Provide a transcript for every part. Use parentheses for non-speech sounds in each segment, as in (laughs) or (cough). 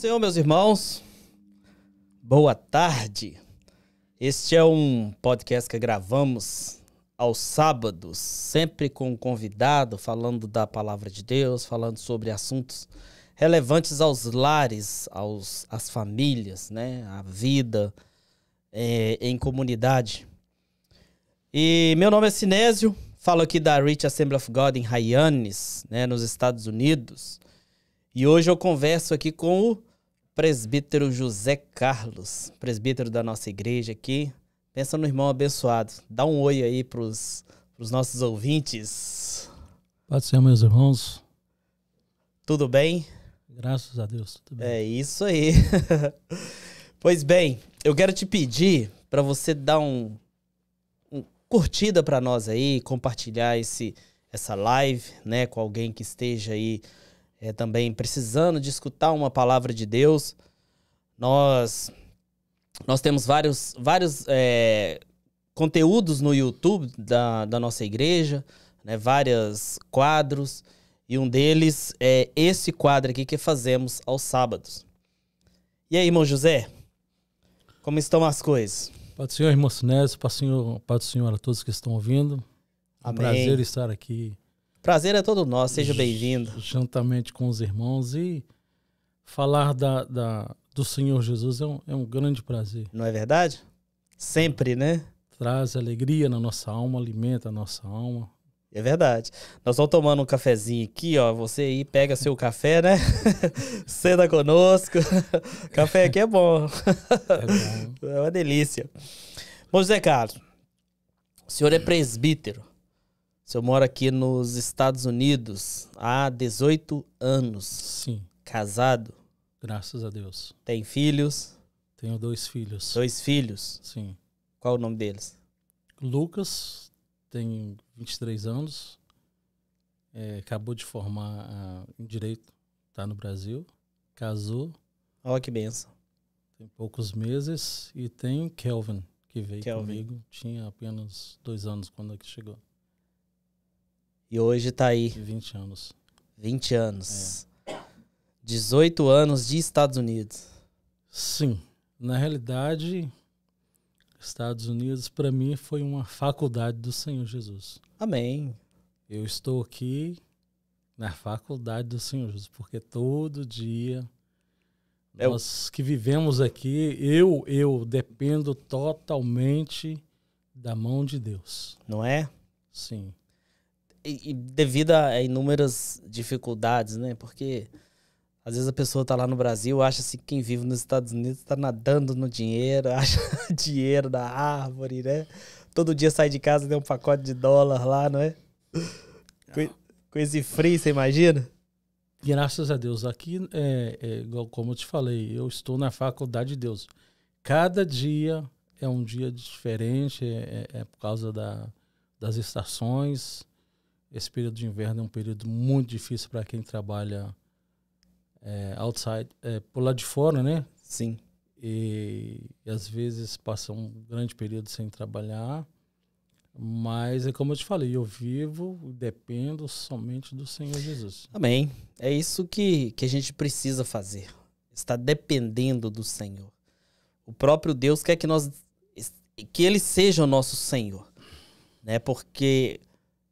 Senhor, meus irmãos, boa tarde. Este é um podcast que gravamos aos sábados, sempre com um convidado, falando da palavra de Deus, falando sobre assuntos relevantes aos lares, aos, às famílias, né? A vida é, em comunidade. E meu nome é Sinésio, falo aqui da Rich Assembly of God em Hyannis, né, nos Estados Unidos. E hoje eu converso aqui com o presbítero José Carlos, presbítero da nossa igreja aqui. Pensa no irmão abençoado. Dá um oi aí para os nossos ouvintes. Pode ser, meus irmãos. Tudo bem? Graças a Deus, tudo bem. É isso aí. (laughs) pois bem, eu quero te pedir para você dar um, um curtida para nós aí, compartilhar esse essa live, né, com alguém que esteja aí é, também precisando de escutar uma palavra de Deus. Nós nós temos vários, vários é, conteúdos no YouTube da, da nossa igreja, né, vários quadros, e um deles é esse quadro aqui que fazemos aos sábados. E aí, irmão José, como estão as coisas? Pai do Senhor, irmão Sinésio, Pai do Senhor, Pai do Senhor a todos que estão ouvindo. É um prazer estar aqui Prazer é todo nosso, seja bem-vindo. Juntamente com os irmãos e falar da, da do Senhor Jesus é um, é um grande prazer. Não é verdade? Sempre, né? Traz alegria na nossa alma, alimenta a nossa alma. É verdade. Nós vamos tomando um cafezinho aqui, ó. Você aí pega seu café, né? Senta (laughs) conosco. (laughs) café aqui é bom. é bom. (laughs) É uma delícia. Bom, José Carlos, o senhor é presbítero eu moro aqui nos Estados Unidos há 18 anos. Sim. Casado. Graças a Deus. Tem filhos? Tenho dois filhos. Dois filhos? Sim. Qual o nome deles? Lucas, tem 23 anos. É, acabou de formar ah, em Direito, Está no Brasil. Casou. Olha que benção. Tem poucos meses. E tem Kelvin, que veio Kelvin. comigo. Tinha apenas dois anos quando aqui é chegou. E hoje tá aí. 20 anos. 20 anos. É. 18 anos de Estados Unidos. Sim. Na realidade, Estados Unidos para mim foi uma faculdade do Senhor Jesus. Amém. Eu estou aqui na faculdade do Senhor Jesus, porque todo dia eu... É nós que vivemos aqui, eu eu dependo totalmente da mão de Deus. Não é? Sim e, devido a inúmeras dificuldades, né? Porque às vezes a pessoa tá lá no Brasil, acha assim que quem vive nos Estados Unidos tá nadando no dinheiro, (laughs) acha dinheiro na árvore, né? Todo dia sai de casa e tem um pacote de dólar lá, não é? Coisa com esse frio, você imagina? Graças a Deus. Aqui, é, é, como eu te falei, eu estou na faculdade de Deus. Cada dia é um dia diferente, é, é, é por causa da, das estações esse período de inverno é um período muito difícil para quem trabalha é, outside, é, por lá de fora, né? Sim. E, e, às vezes passa um grande período sem trabalhar, mas é como eu te falei, eu vivo e dependo somente do Senhor Jesus. Amém. É isso que, que a gente precisa fazer, está dependendo do Senhor. O próprio Deus quer que nós que ele seja o nosso Senhor, né? Porque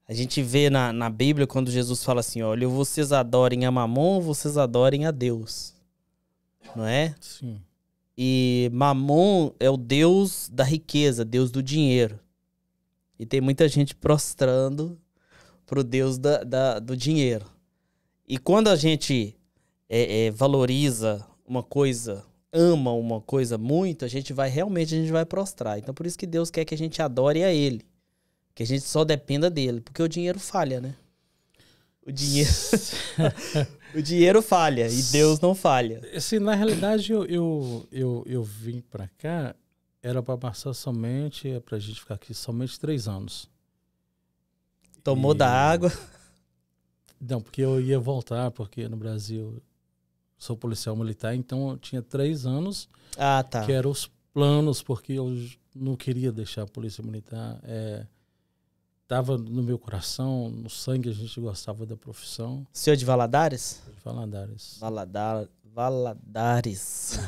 a gente vê na, na Bíblia quando Jesus fala assim: olha, vocês adorem a mamon, vocês adorem a Deus. Não é? Sim. E mamon é o Deus da riqueza, Deus do dinheiro. E tem muita gente prostrando pro Deus da, da do dinheiro. E quando a gente é, é, valoriza uma coisa, ama uma coisa muito, a gente vai realmente a gente vai prostrar. Então por isso que Deus quer que a gente adore a Ele que a gente só dependa dele, porque o dinheiro falha, né? O dinheiro, (laughs) o dinheiro falha e Deus não falha. Se assim, na realidade eu, eu, eu, eu vim para cá, era para passar somente, é para gente ficar aqui somente três anos. Tomou e... da água? Não, porque eu ia voltar, porque no Brasil sou policial militar, então eu tinha três anos. Ah, tá. Que eram os planos, porque eu não queria deixar a polícia militar. É, estava no meu coração, no sangue, a gente gostava da profissão. Senhor de Valadares? De Valadares. Valadar, Valadares.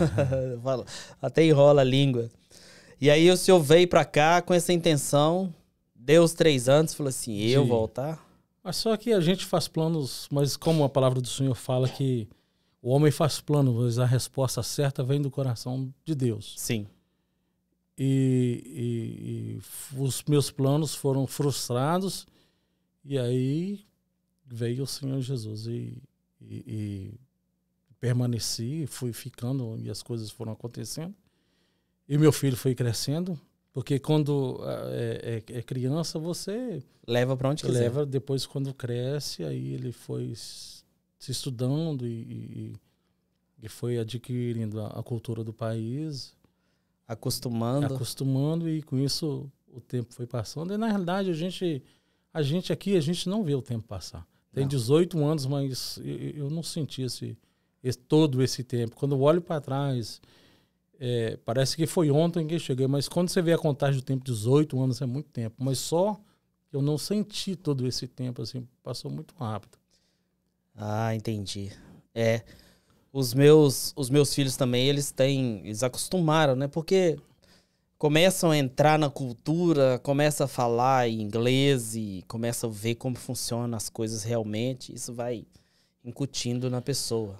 (laughs) Até enrola a língua. E aí o senhor veio para cá com essa intenção, deu os três anos, falou assim, eu de... voltar? Mas só que a gente faz planos, mas como a palavra do Senhor fala que o homem faz planos, mas a resposta certa vem do coração de Deus. Sim. E, e, e, os meus planos foram frustrados e aí veio o Senhor Jesus e, e, permaneci, fui ficando e as coisas foram acontecendo e meu filho foi crescendo porque quando ah, é, é, é criança você leva para onde quiser. leva depois quando cresce aí ele foi se estudando e, e foi adquirindo a, a cultura do país acostumando. Acostumando e com isso o tempo foi passando. E na realidade a gente, a gente aqui, a gente não vê o tempo passar. Tem não. 18 anos, mas eu, não senti esse, esse, todo esse tempo. Quando eu olho para trás, é, parece que foi ontem que eu cheguei, mas quando você vê a contagem do tempo, 18 anos é muito tempo. Mas só eu não senti todo esse tempo, assim, passou muito rápido. Ah, entendi. É os meus, os meus filhos também, eles têm, eles acostumaram, né? Porque começam a entrar na cultura, começam a falar em inglês e começam a ver como funcionam as coisas realmente. Isso vai incutindo na pessoa.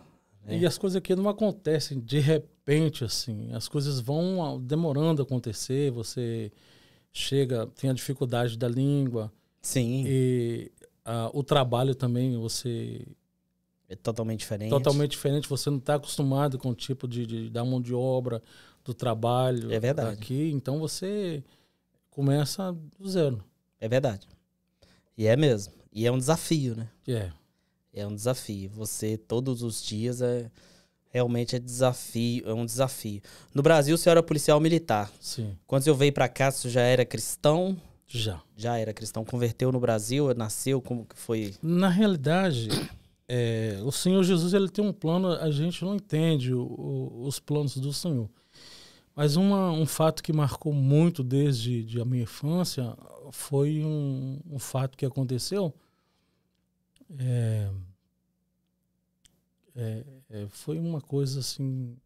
Né? E as coisas aqui não acontecem de repente, assim. As coisas vão demorando a acontecer, você chega, tem a dificuldade da língua. Sim. E uh, o trabalho também, você é totalmente diferente. Totalmente diferente. Você não está acostumado com o tipo de, de, da mão de obra, do trabalho. É verdade. Aqui, então você começa do zero. É verdade. E é mesmo. E é um desafio, né? É. É um desafio. Você todos os dias é realmente é desafio, é um desafio. No Brasil, você era policial militar. Sim. Quando eu veio para cá, você já era cristão? Já. Já era cristão, converteu no Brasil, nasceu como que foi? Na realidade, é, o Senhor Jesus ele tem um plano, a gente não entende o, o, os planos do Senhor. Mas uma, um fato que marcou muito desde de a minha infância foi um, um fato que aconteceu. É, é, é foi uma coisa assim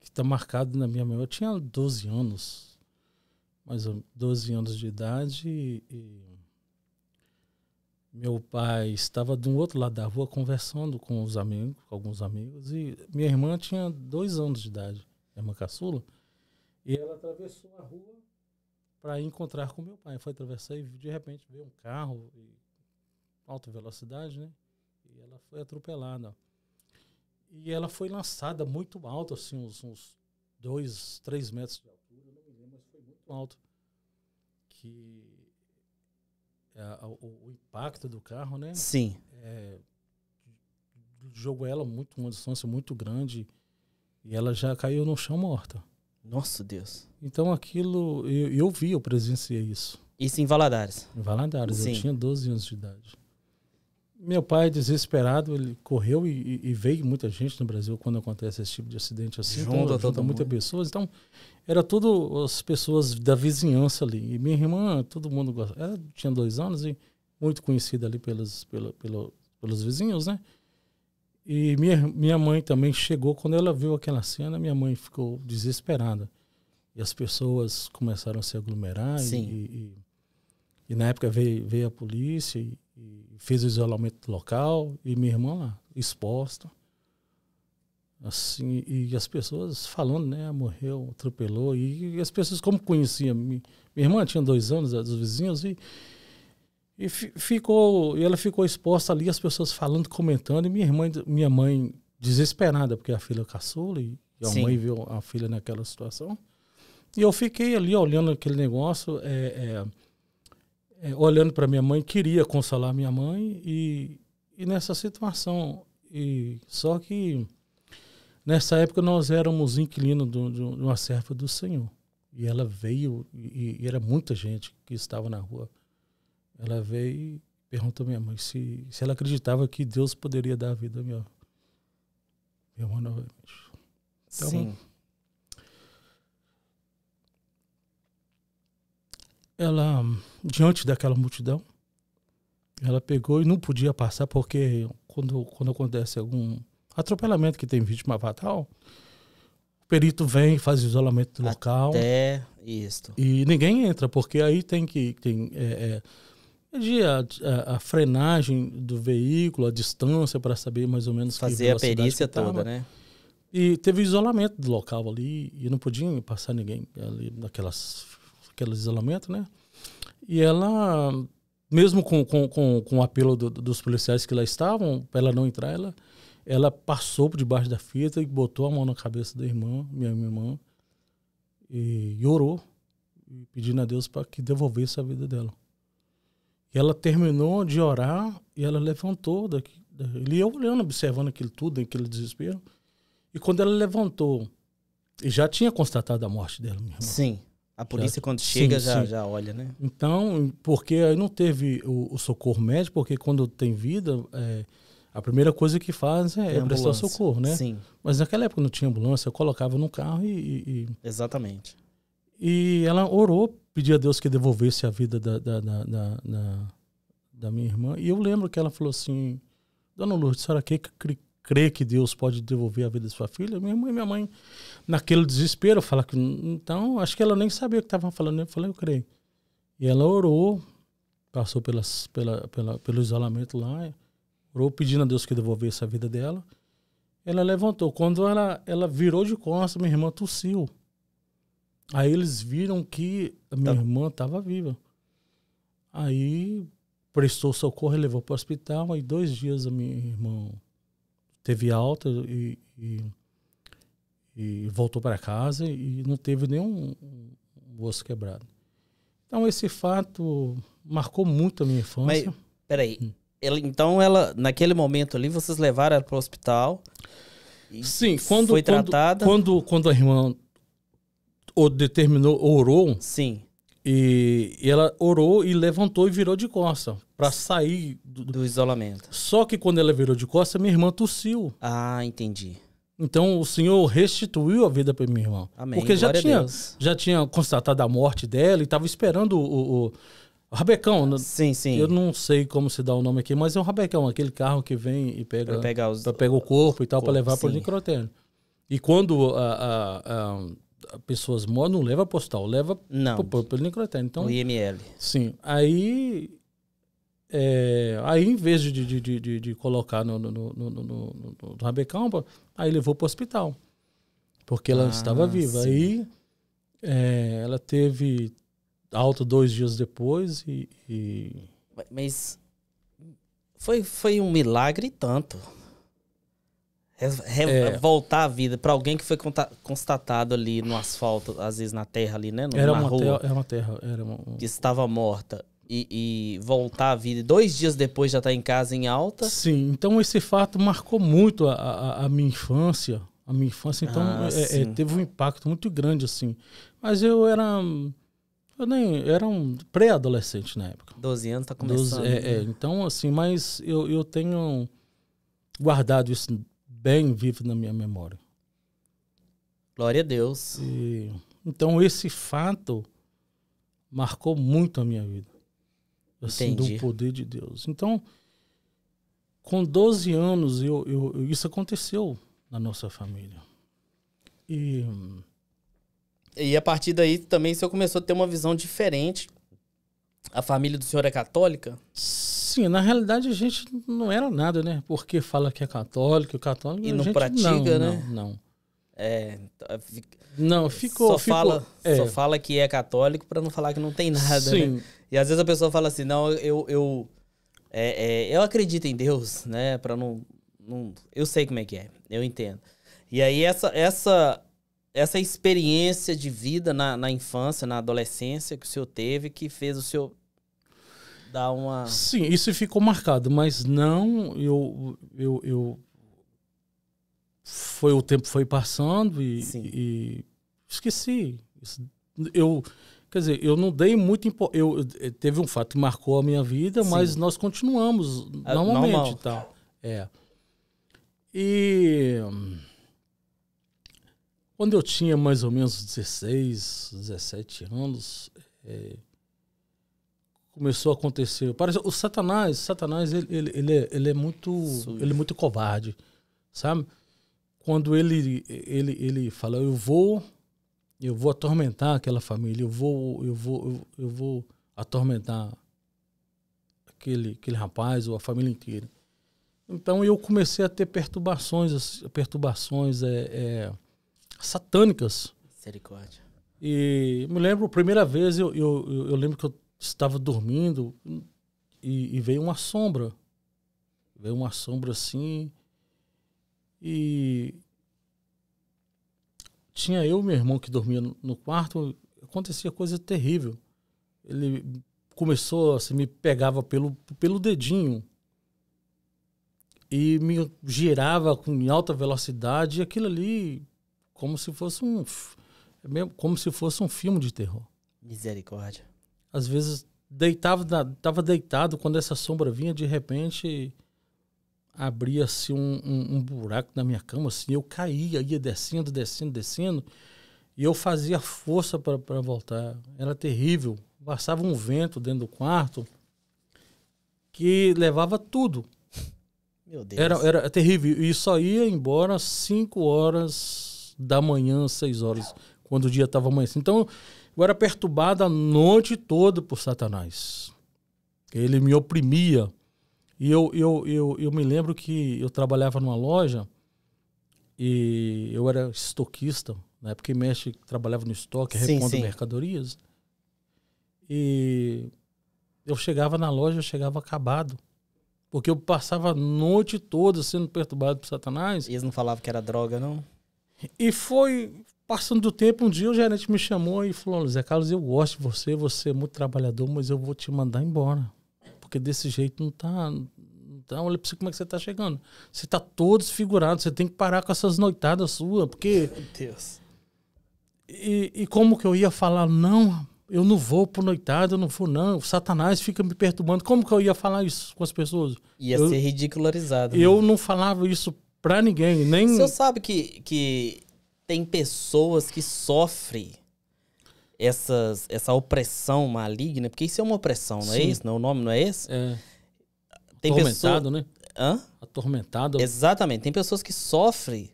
que está marcado na minha memória. Eu tinha 12 anos, mais ou 12 anos de idade e, e meu pai estava de um outro lado da rua conversando com os amigos, com alguns amigos, e minha irmã tinha dois anos de idade, minha irmã caçula, e ela atravessou a rua para encontrar com meu pai. Foi atravessar e de repente veio um carro, alta velocidade, né? E ela foi atropelada. E ela foi lançada muito alto, assim, uns, uns dois, três metros de altura, não me lembro, mas foi muito alto. Que o, o, impacto do carro, né? Sim. É, jogou ela muito, uma distância muito grande e ela já caiu no chão morta. Nossa Deus. Então aquilo, eu, eu vi, eu presenciei isso. Isso em Valadares? Em Valadares, Sim. eu tinha 12 anos de idade. Meu pai, desesperado, ele correu e, e, veio muita gente no Brasil quando acontece esse tipo de acidente assim. Junta, então, junta muitas pessoas. Então, era tudo as pessoas da vizinhança ali. E minha irmã, todo mundo gostava. Ela tinha dois anos e muito conhecida ali pelos, pelo, pelo, pelos vizinhos, né? E minha, minha mãe também chegou, quando ela viu aquela cena, minha mãe ficou desesperada. E as pessoas começaram a se aglomerar. Sim. E, e, e na época veio, veio a polícia e, fez o isolamento local e minha irmã lá, exposta. Assim, e as pessoas falando, né? Morreu, atropelou. E, as pessoas, como conheciam, minha, minha irmã tinha dois anos, dos vizinhos, e, e ficou, e ela ficou exposta ali, as pessoas falando, comentando. E minha irmã, minha mãe, desesperada, porque a filha é caçula, e, e a Sim. mãe viu a filha naquela situação. E eu fiquei ali olhando aquele negócio. É, é, é, olhando para minha mãe, queria consolar minha mãe e, e nessa situação. E, só que nessa época nós éramos inquilinos de uma serva do Senhor. E ela veio, e, e, era muita gente que estava na rua. Ela veio e perguntou à minha mãe se, se ela acreditava que Deus poderia dar a vida à minha, minha irmã novamente. Então, Sim. ela, diante daquela multidão, ela pegou e não podia passar, porque quando, quando acontece algum atropelamento que tem vítima fatal, o perito vem, faz isolamento do local. É, isso. E ninguém entra, porque aí tem que. Tem, é, é, é, de a, a, a, frenagem do veículo, a distância para saber mais ou menos fazer a perícia toda, né? E teve isolamento do local ali e não podia passar ninguém ali naquelas aquele isolamento, né? E ela, mesmo com, com, com, com o apelo do, dos policiais que lá estavam, para ela não entrar, ela, ela passou por debaixo da fita e botou a mão na cabeça da irmã, minha, minha irmã, e, e orou, pedindo a Deus para que devolvesse a vida dela. E ela terminou de orar e ela levantou daqui. Ele ia olhando, observando aquilo tudo, aquele desespero. E quando ela levantou, e já tinha constatado a morte dela, minha irmã. Sim. A polícia, já, quando chega, sim, já, sim. já olha, né? Então, porque aí não teve o, o socorro médico, porque quando tem vida, é, a primeira coisa que faz é, é prestar socorro, né? Sim. Mas naquela época não tinha ambulância, eu colocava no carro e. e Exatamente. E ela orou, pedia a Deus que devolvesse a vida da, da, da, da, da minha irmã. E eu lembro que ela falou assim: Dona Lourdes, será que crê que Deus pode devolver a vida de sua filha? Minha mãe, minha mãe, naquele desespero, fala que então, acho que ela nem sabia o que estava falando. Eu falei, eu creio. E ela orou, passou pelas, pela, pela, pelo isolamento lá, orou pedindo a Deus que devolvesse a vida dela. Ela levantou. Quando ela, ela virou de costas, minha irmã tossiu. Aí eles viram que a minha tá. irmã estava viva. Aí prestou socorro e levou para o hospital. Aí dois dias a minha irmã teve alta e, e, e voltou para casa e não teve nenhum osso quebrado. Então esse fato marcou muito a minha infância. Mas, peraí, hum. ela, então ela naquele momento ali vocês levaram ela para o hospital? Sim, quando foi tratada. Quando quando a irmã o determinou orou. Sim. E, e ela orou e levantou e virou de costa para sair do, do, isolamento. Só que quando ela virou de costas, minha irmã tossiu. Ah, entendi. Então o Senhor restituiu a vida para minha irmã. Amém. Porque já tinha, já tinha constatado a morte dela e estava esperando o, o, o... Rabecão, né? sim, sim. Eu não sei como se dá o nome aqui, mas é um rabecão, aquele carro que vem e pega pegar, os, pega o corpo e tal para levar para o necrotério. E quando a, a, a, pessoas morrem, não leva postal, leva para o necrotério. Então, o IML. Sim. Aí é, aí, em vez de, de, de, de, de colocar no, no, no, no, no, no rabecão, aí levou para o hospital. Porque ela ah, estava viva. Sim. Aí é, ela teve alta dois dias depois e, e. Mas foi, foi um milagre tanto. É, é, é. é. Voltar à vida para alguém que foi constatado ali no asfalto, às vezes na terra ali, né? No, era, uma terra, era uma terra. Era uma, Que estava morta e, e, voltar à vida. Dois dias depois já está em casa em alta. Sim, então esse fato marcou muito a, a, a minha infância. A minha infância, então, ah, é, é, teve um impacto muito grande, assim. Mas eu era. Eu nem era um pré-adolescente na época. 12 anos, está começando. é, né? é, então, assim, mas eu, eu tenho guardado isso bem vivo na minha memória. Glória a Deus. E, então, esse fato marcou muito a minha vida assim, do poder de Deus. Então, com 12 anos, eu, eu, isso aconteceu na nossa família. E... e a partir daí também o senhor começou a ter uma visão diferente. A família do senhor é católica? Sim, na realidade a gente não era nada, né? Porque fala que é católico, católico. E não pratica, não, né? Não, não. É, é não, ficou. Só, ficou, fala, é. só fala que é católico para não falar que não tem nada. Né? Sim. Né? E às vezes a pessoa fala assim: não, eu. eu é, é, eu acredito em Deus, né? Para não, não, eu sei como é que é, eu entendo. E aí essa essa essa experiência de vida na, na infância, na adolescência que o senhor teve, que fez o senhor dar uma. Sim, isso ficou marcado, mas não eu eu, eu foi o tempo foi passando e, e esqueci. Eu, quer dizer, eu não dei muito impo... eu eh, teve um fato que marcou a minha vida, Sim. mas nós continuamos é, normalmente normal. e tal. É. E quando eu tinha mais ou menos 16, 17 anos, é, começou a acontecer. Parece, o Satanás, Satanás ele, ele, ele, é, ele é muito. Sujo. Ele é muito covarde. Sabe? quando ele, ele, ele fala, eu vou, eu vou atormentar aquela família, eu vou, eu vou, eu, eu vou atormentar aquele, aquele rapaz ou a família inteira. Então eu comecei a ter perturbações, perturbações é, é, satânicas. Misericórdia. E me lembro, primeira vez, eu, eu, eu lembro que eu estava dormindo e, e, veio uma sombra. Veio uma sombra assim, e tinha eu e meu irmão que dormia no quarto, acontecia coisa terrível. Ele começou, assim, me pegava pelo, pelo dedinho e me girava com alta velocidade, e aquilo ali como se fosse um é como se fosse um filme de terror. Misericórdia. Às vezes deitava, estava deitado quando essa sombra vinha de repente abria-se um, um, um, buraco na minha cama, assim, eu caía, ia descendo, descendo, descendo, e eu fazia força para voltar. Era terrível. Passava um vento dentro do quarto que levava tudo. Meu Deus. Era, era terrível. E só ia embora às 5 horas da manhã, 6 horas, quando o dia estava amanhecendo. Então, eu era perturbado a noite toda por Satanás. Ele me oprimia e eu, eu, eu, eu me lembro que eu trabalhava numa loja e eu era estoquista, na né? época que mexe, trabalhava no estoque, sim, repondo mercadorias. E eu chegava na loja, eu chegava acabado. Porque eu passava a noite toda sendo perturbado por Satanás. E eles não falavam que era droga, não? E foi passando do tempo, um dia o gerente me chamou e falou: Zé Carlos, eu gosto de você, você é muito trabalhador, mas eu vou te mandar embora porque desse jeito não tá. Não olha pra você como é que você tá chegando. Você tá todo desfigurado, você tem que parar com essas noitadas suas, porque. Meu Deus. E, e como que eu ia falar, não, eu não vou pro noitado, eu não vou, não. O Satanás fica me perturbando. Como que eu ia falar isso com as pessoas? Ia eu, ser ridicularizado. Eu mano. Né? não falava isso pra ninguém, nem... Você sabe que, que tem pessoas que sofrem essas, essa opressão maligna, porque isso é uma opressão, não é Sim. é isso? Não, é o nome não é esse? É. Tem Atormentado, pessoa... né? Hã? Atormentado. Exatamente. Tem pessoas que sofrem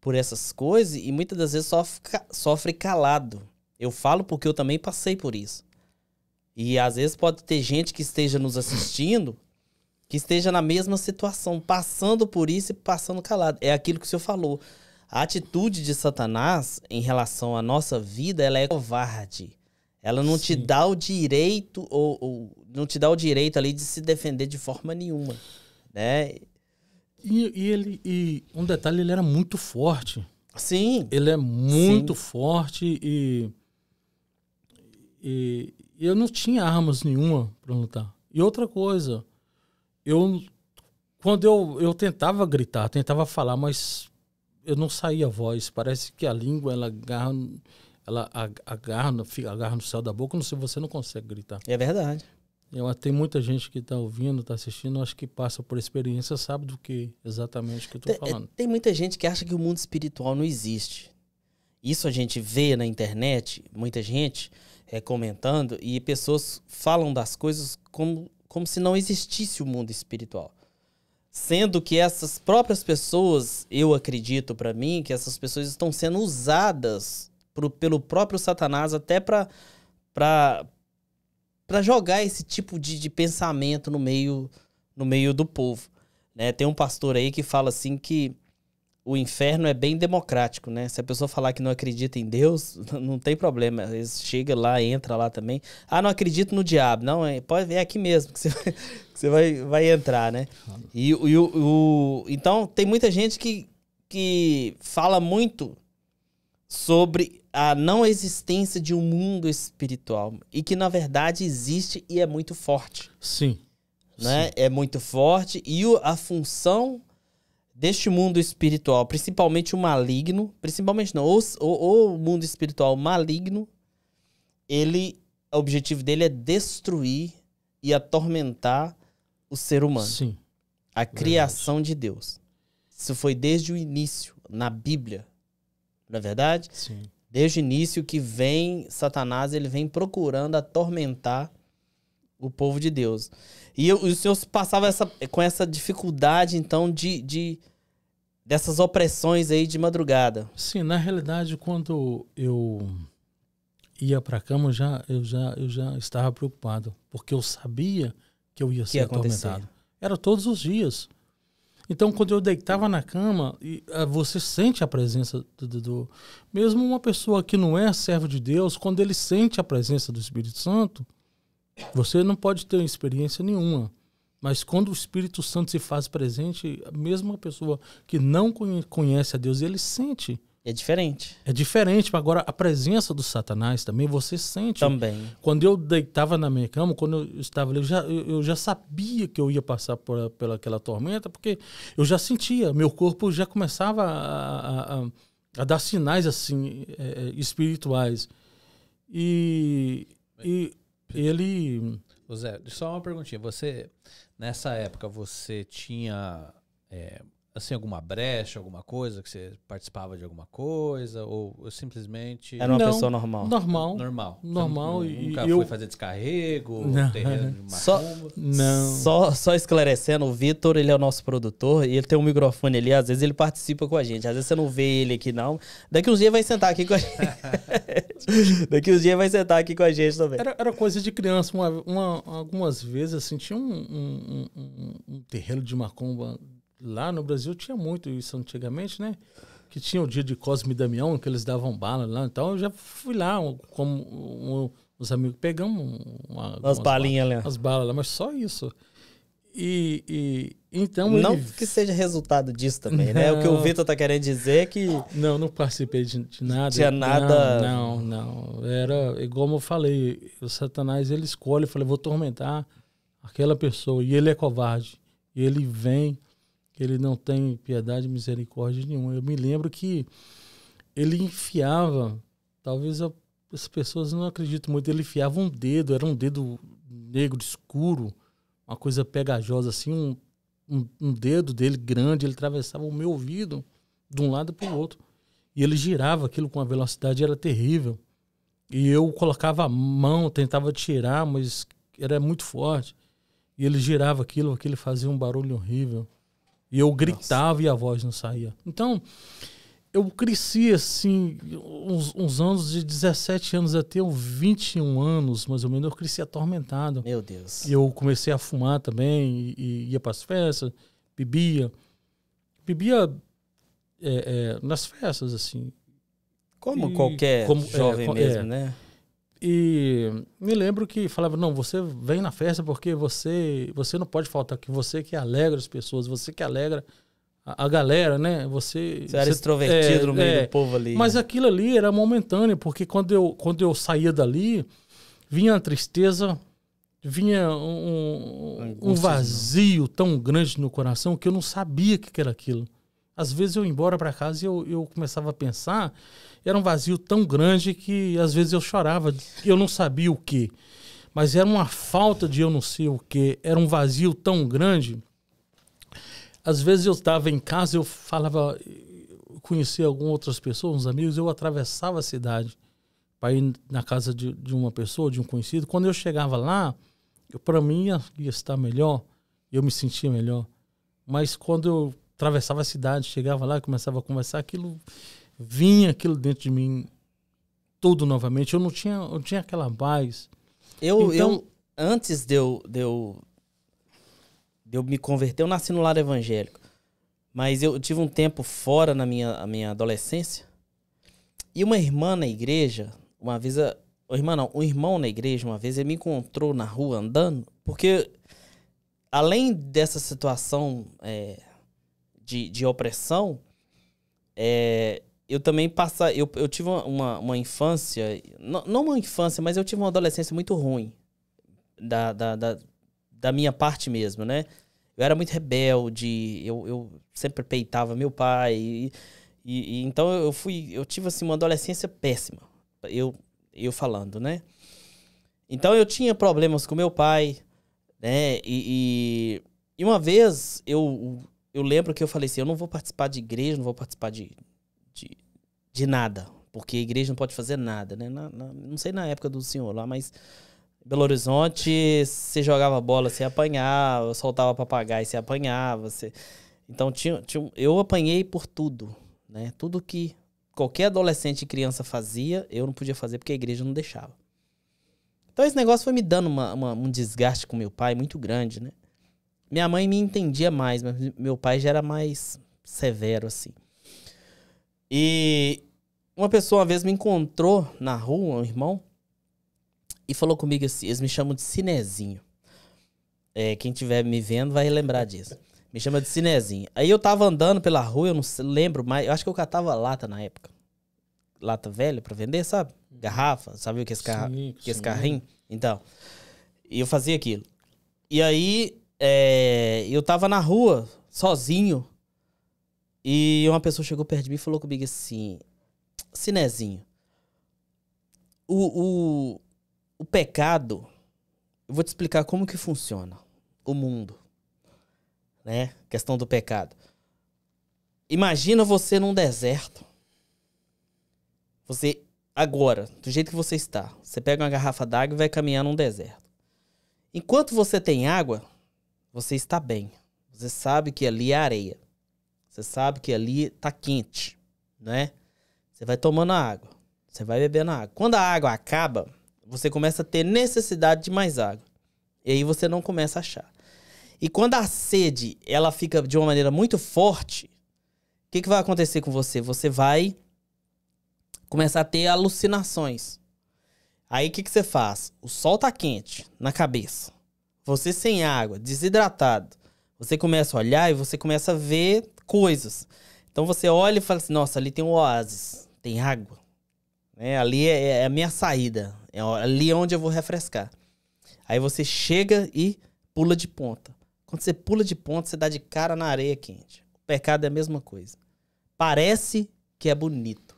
por essas coisas e muitas das vezes sofre, calado. Eu falo porque eu também passei por isso. E às vezes pode ter gente que esteja nos assistindo que esteja na mesma situação, passando por isso e passando calado. É aquilo que o senhor falou. A atitude de Satanás em relação à nossa vida, ela é covarde. Ela não Sim. te dá o direito ou, ou, não te dá o direito ali de se defender de forma nenhuma, né? E, e ele e um detalhe, ele era muito forte. Sim. Ele é muito Sim. forte e, e eu não tinha armas nenhuma para lutar. E outra coisa, eu quando eu, eu tentava gritar, tentava falar, mas eu não saía a voz. Parece que a língua ela agarra, ela agarra, agarra no céu da boca, não sei, você não consegue gritar. É verdade. Eu, tem muita gente que está ouvindo, está assistindo, acho que passa por experiência, sabe do que exatamente que eu estou é, falando. Tem muita gente que acha que o mundo espiritual não existe. Isso a gente vê na internet, muita gente é, comentando, e pessoas falam das coisas como, como se não existisse o mundo espiritual. Sendo que essas próprias pessoas, eu acredito para mim, que essas pessoas estão sendo usadas pro, pelo próprio Satanás até para para jogar esse tipo de, de, pensamento no meio no meio do povo. Né? Tem um pastor aí que fala assim que o inferno é bem democrático, né? Se a pessoa falar que não acredita em Deus, (laughs) não tem problema. chega lá, entra lá também. Ah, não acredito no diabo. Não, é, pode, é aqui mesmo que você, vai, (laughs) que você vai, vai entrar, né? E, e o, o, então, tem muita gente que, que fala muito sobre a não existência de um mundo espiritual. E que, na verdade, existe e é muito forte. Sim. Né? Sim. É muito forte. E o, a função deste mundo espiritual, principalmente o maligno, principalmente não, ou, o mundo espiritual maligno, ele, o objetivo dele é destruir e atormentar o ser humano. Sim. A criação verdade. de Deus. Isso foi desde o início, na Bíblia. Na é verdade? Sim. Desde o início que vem Satanás, ele vem procurando atormentar o povo de Deus. E, eu, o Senhor passava essa, com essa dificuldade, então, de, de dessas opressões aí de madrugada. Sim, na realidade, quando eu ia para a cama, eu já, eu, já, eu já estava preocupado, porque eu sabia que eu ia ser ia atormentado. Acontecer. Era todos os dias. Então, quando eu deitava na cama, e, ah, você sente a presença do, do, do, Mesmo uma pessoa que não é servo de Deus, quando ele sente a presença do Espírito Santo, você não pode ter experiência nenhuma, mas quando o Espírito Santo se faz presente, mesmo a pessoa que não conhece a Deus, ele sente. É diferente. É diferente. Agora, a presença do Satanás também você sente. Também. Quando eu deitava na minha cama, quando eu estava ali, eu já, eu já sabia que eu ia passar por, pela aquela tormenta, porque eu já sentia. Meu corpo já começava a, a, a dar sinais assim é, é espirituais. E, e ele. José, só uma perguntinha. Você, nessa época, você tinha é, assim, alguma brecha, alguma coisa, que você participava de alguma coisa, ou simplesmente... Era uma não, pessoa normal. Normal. Normal. Normal. Você nunca e foi eu... fazer descarrego, não. terreno de (laughs) só, Não. Só, só esclarecendo, o Vitor, ele é o nosso produtor, e ele tem um microfone ali, às vezes ele participa com a gente, às vezes você não vê ele aqui, não. Daqui uns dias vai sentar aqui com a (laughs) gente. Daqui uns dias vai sentar aqui com a gente também. Era, era coisa de criança, uma, uma, algumas vezes, assim, tinha um, um, um, um terreno de macumba lá no Brasil tinha muito isso antigamente, né? Que tinha o dia de Cosme e Damião, que eles davam bala lá. Então eu já fui lá, como um, os amigos pegamos uma, umas balinhas lá. As balas lá, mas só isso. E, e então. Não ele... que seja resultado disso também, não. né? O que o Vitor tá querendo dizer é que. Não, não participei de, de nada. Tinha nada. Não, não, não. Era igual eu falei, o Satanás ele escolhe, eu falei, vou tormentar aquela pessoa. E ele é covarde. E ele vem ele não tem piedade, misericórdia nenhuma. Eu me lembro que ele enfiava, talvez a, as pessoas não acreditam muito, ele enfiava um dedo, era um dedo negro escuro, uma coisa pegajosa assim, um, um, um dedo dele grande, ele atravessava o meu ouvido de um lado para o outro. E ele girava aquilo com uma velocidade era terrível. E eu colocava a mão, tentava tirar, mas era muito forte. E ele girava aquilo, aquilo fazia um barulho horrível. E eu gritava Nossa. e a voz não saía. Então, eu cresci assim, uns, uns, anos de 17 anos até 21 anos, mais ou menos, eu cresci atormentado. Meu Deus. E eu comecei a fumar também, e, e ia para as festas, bebia. Bebia é, é, nas festas, assim. Como e, qualquer como, é, jovem é, mesmo, né? E me lembro que falava: não, você vem na festa porque você você não pode faltar aqui, você que alegra as pessoas, você que alegra a, a galera, né? Você, você era você, extrovertido é, no meio é, do povo ali. Mas aquilo ali era momentâneo, porque quando eu, quando eu saía dali, vinha a tristeza, vinha um, um, um vazio tão grande no coração que eu não sabia o que era aquilo. Às vezes eu ia embora para casa e eu, eu começava a pensar, era um vazio tão grande que às vezes eu chorava, eu não sabia o que. Mas era uma falta de eu não sei o que, era um vazio tão grande. Às vezes eu estava em casa, eu falava, conhecia algumas outras pessoas, uns amigos, eu atravessava a cidade para ir na casa de, de uma pessoa, de um conhecido. Quando eu chegava lá, para mim ia, ia estar melhor, eu me sentia melhor. Mas quando eu atravessava a cidade, chegava lá, começava a conversar, aquilo vinha aquilo dentro de mim tudo novamente. Eu não tinha, eu tinha aquela paz. Eu, então, eu antes de eu, de eu, de eu me converter, eu nasci no lar evangélico. Mas eu tive um tempo fora na minha, na minha adolescência. E uma irmã na igreja, uma vez, a, irmã não, um irmão na igreja, uma vez, ele me encontrou na rua andando, porque além dessa situação é, de, de opressão, é, eu também passa, eu, eu tive uma, uma infância, não, uma infância, mas eu tive uma adolescência muito ruim da, da, da, da minha parte mesmo, né? Eu era muito rebelde, eu, eu sempre peitava meu pai. E, e, e, então eu fui, eu tive assim uma adolescência péssima. Eu eu falando, né? Então eu tinha problemas com meu pai, né? E, e, e uma vez eu eu lembro que eu falei assim: eu não vou participar de igreja, não vou participar de, de, de nada, porque a igreja não pode fazer nada, né? Na, na, não sei na época do senhor lá, mas Belo Horizonte, você jogava bola, você apanhava, soltava papagaio, você apanhava. Você... Então, tinha, tinha, eu apanhei por tudo, né? Tudo que qualquer adolescente e criança fazia, eu não podia fazer porque a igreja não deixava. Então, esse negócio foi me dando uma, uma, um desgaste com meu pai muito grande, né? Minha mãe me entendia mais, mas meu pai já era mais severo, assim. E uma pessoa uma vez me encontrou na rua, um irmão, e falou comigo assim: eles me chamam de Cinezinho. É, quem estiver me vendo vai lembrar disso. Me chama de Cinezinho. Aí eu tava andando pela rua, eu não lembro mais. Eu acho que eu catava lata na época. Lata velha pra vender, sabe? Uhum. Garrafa, sabe o que é esse, carro, sim, que é esse carrinho? Então. E eu fazia aquilo. E aí é, eu tava na rua, sozinho, e uma pessoa chegou perto de mim e falou comigo assim: Cinezinho, o, o, o pecado, eu vou te explicar como que funciona o mundo, né? Questão do pecado. Imagina você num deserto. Você, agora, do jeito que você está, você pega uma garrafa d'água e vai caminhar num deserto. Enquanto você tem água, você está bem. Você sabe que ali é areia. Você sabe que ali está quente, né? Você vai tomando água. Você vai bebendo água. Quando a água acaba, você começa a ter necessidade de mais água. E aí você não começa a achar. E quando a sede, ela fica de uma maneira muito forte, o que, que vai acontecer com você? Você vai começar a ter alucinações. Aí o que, que você faz? O sol tá quente na cabeça você sem água, desidratado, você começa a olhar e você começa a ver coisas. Então você olha e fala assim: nossa, ali tem um oásis, tem água. Né? Ali é, é, é a minha saída, é ali é onde eu vou refrescar. Aí você chega e pula de ponta. Quando você pula de ponta, você dá de cara na areia quente. O pecado é a mesma coisa. Parece que é bonito,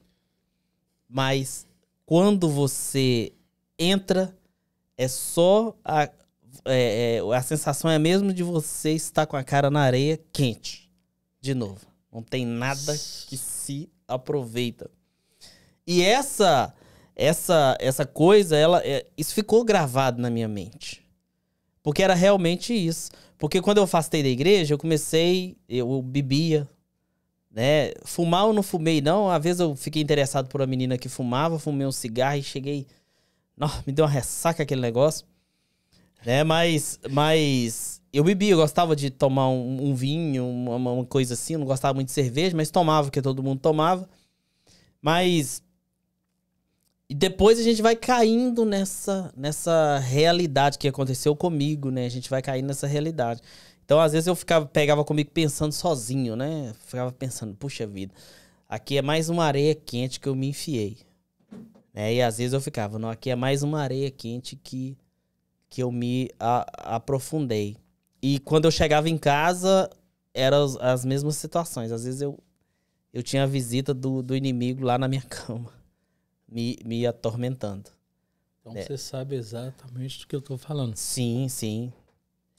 mas quando você entra, é só a, é, é, a sensação é mesmo de você estar com a cara na areia quente. De novo, não tem nada que se aproveita. E essa essa essa coisa, ela é, isso ficou gravado na minha mente. Porque era realmente isso. Porque quando eu afastei da igreja, eu comecei, eu bebia, né? Fumar eu não fumei não, às vezes eu fiquei interessado por uma menina que fumava, fumei um cigarro e cheguei, me deu uma ressaca aquele negócio. Né? Mas, mas eu bebia, eu gostava de tomar um, um vinho, uma, uma, coisa assim, eu não gostava muito de cerveja, mas tomava, que todo mundo tomava. Mas e depois a gente vai caindo nessa nessa realidade que aconteceu comigo, né? A gente vai caindo nessa realidade. Então, às vezes eu ficava pegava comigo pensando sozinho, né? Ficava pensando, puxa vida, aqui é mais uma areia quente que eu me enfiei. É, e às vezes eu ficava, não, aqui é mais uma areia quente que que eu me a, aprofundei. E quando eu chegava em casa, eram as, as mesmas situações. Às vezes eu, eu tinha a visita do, do inimigo lá na minha (laughs) cama, me, me atormentando. Então é. você sabe exatamente do que eu estou falando. Sim, sim.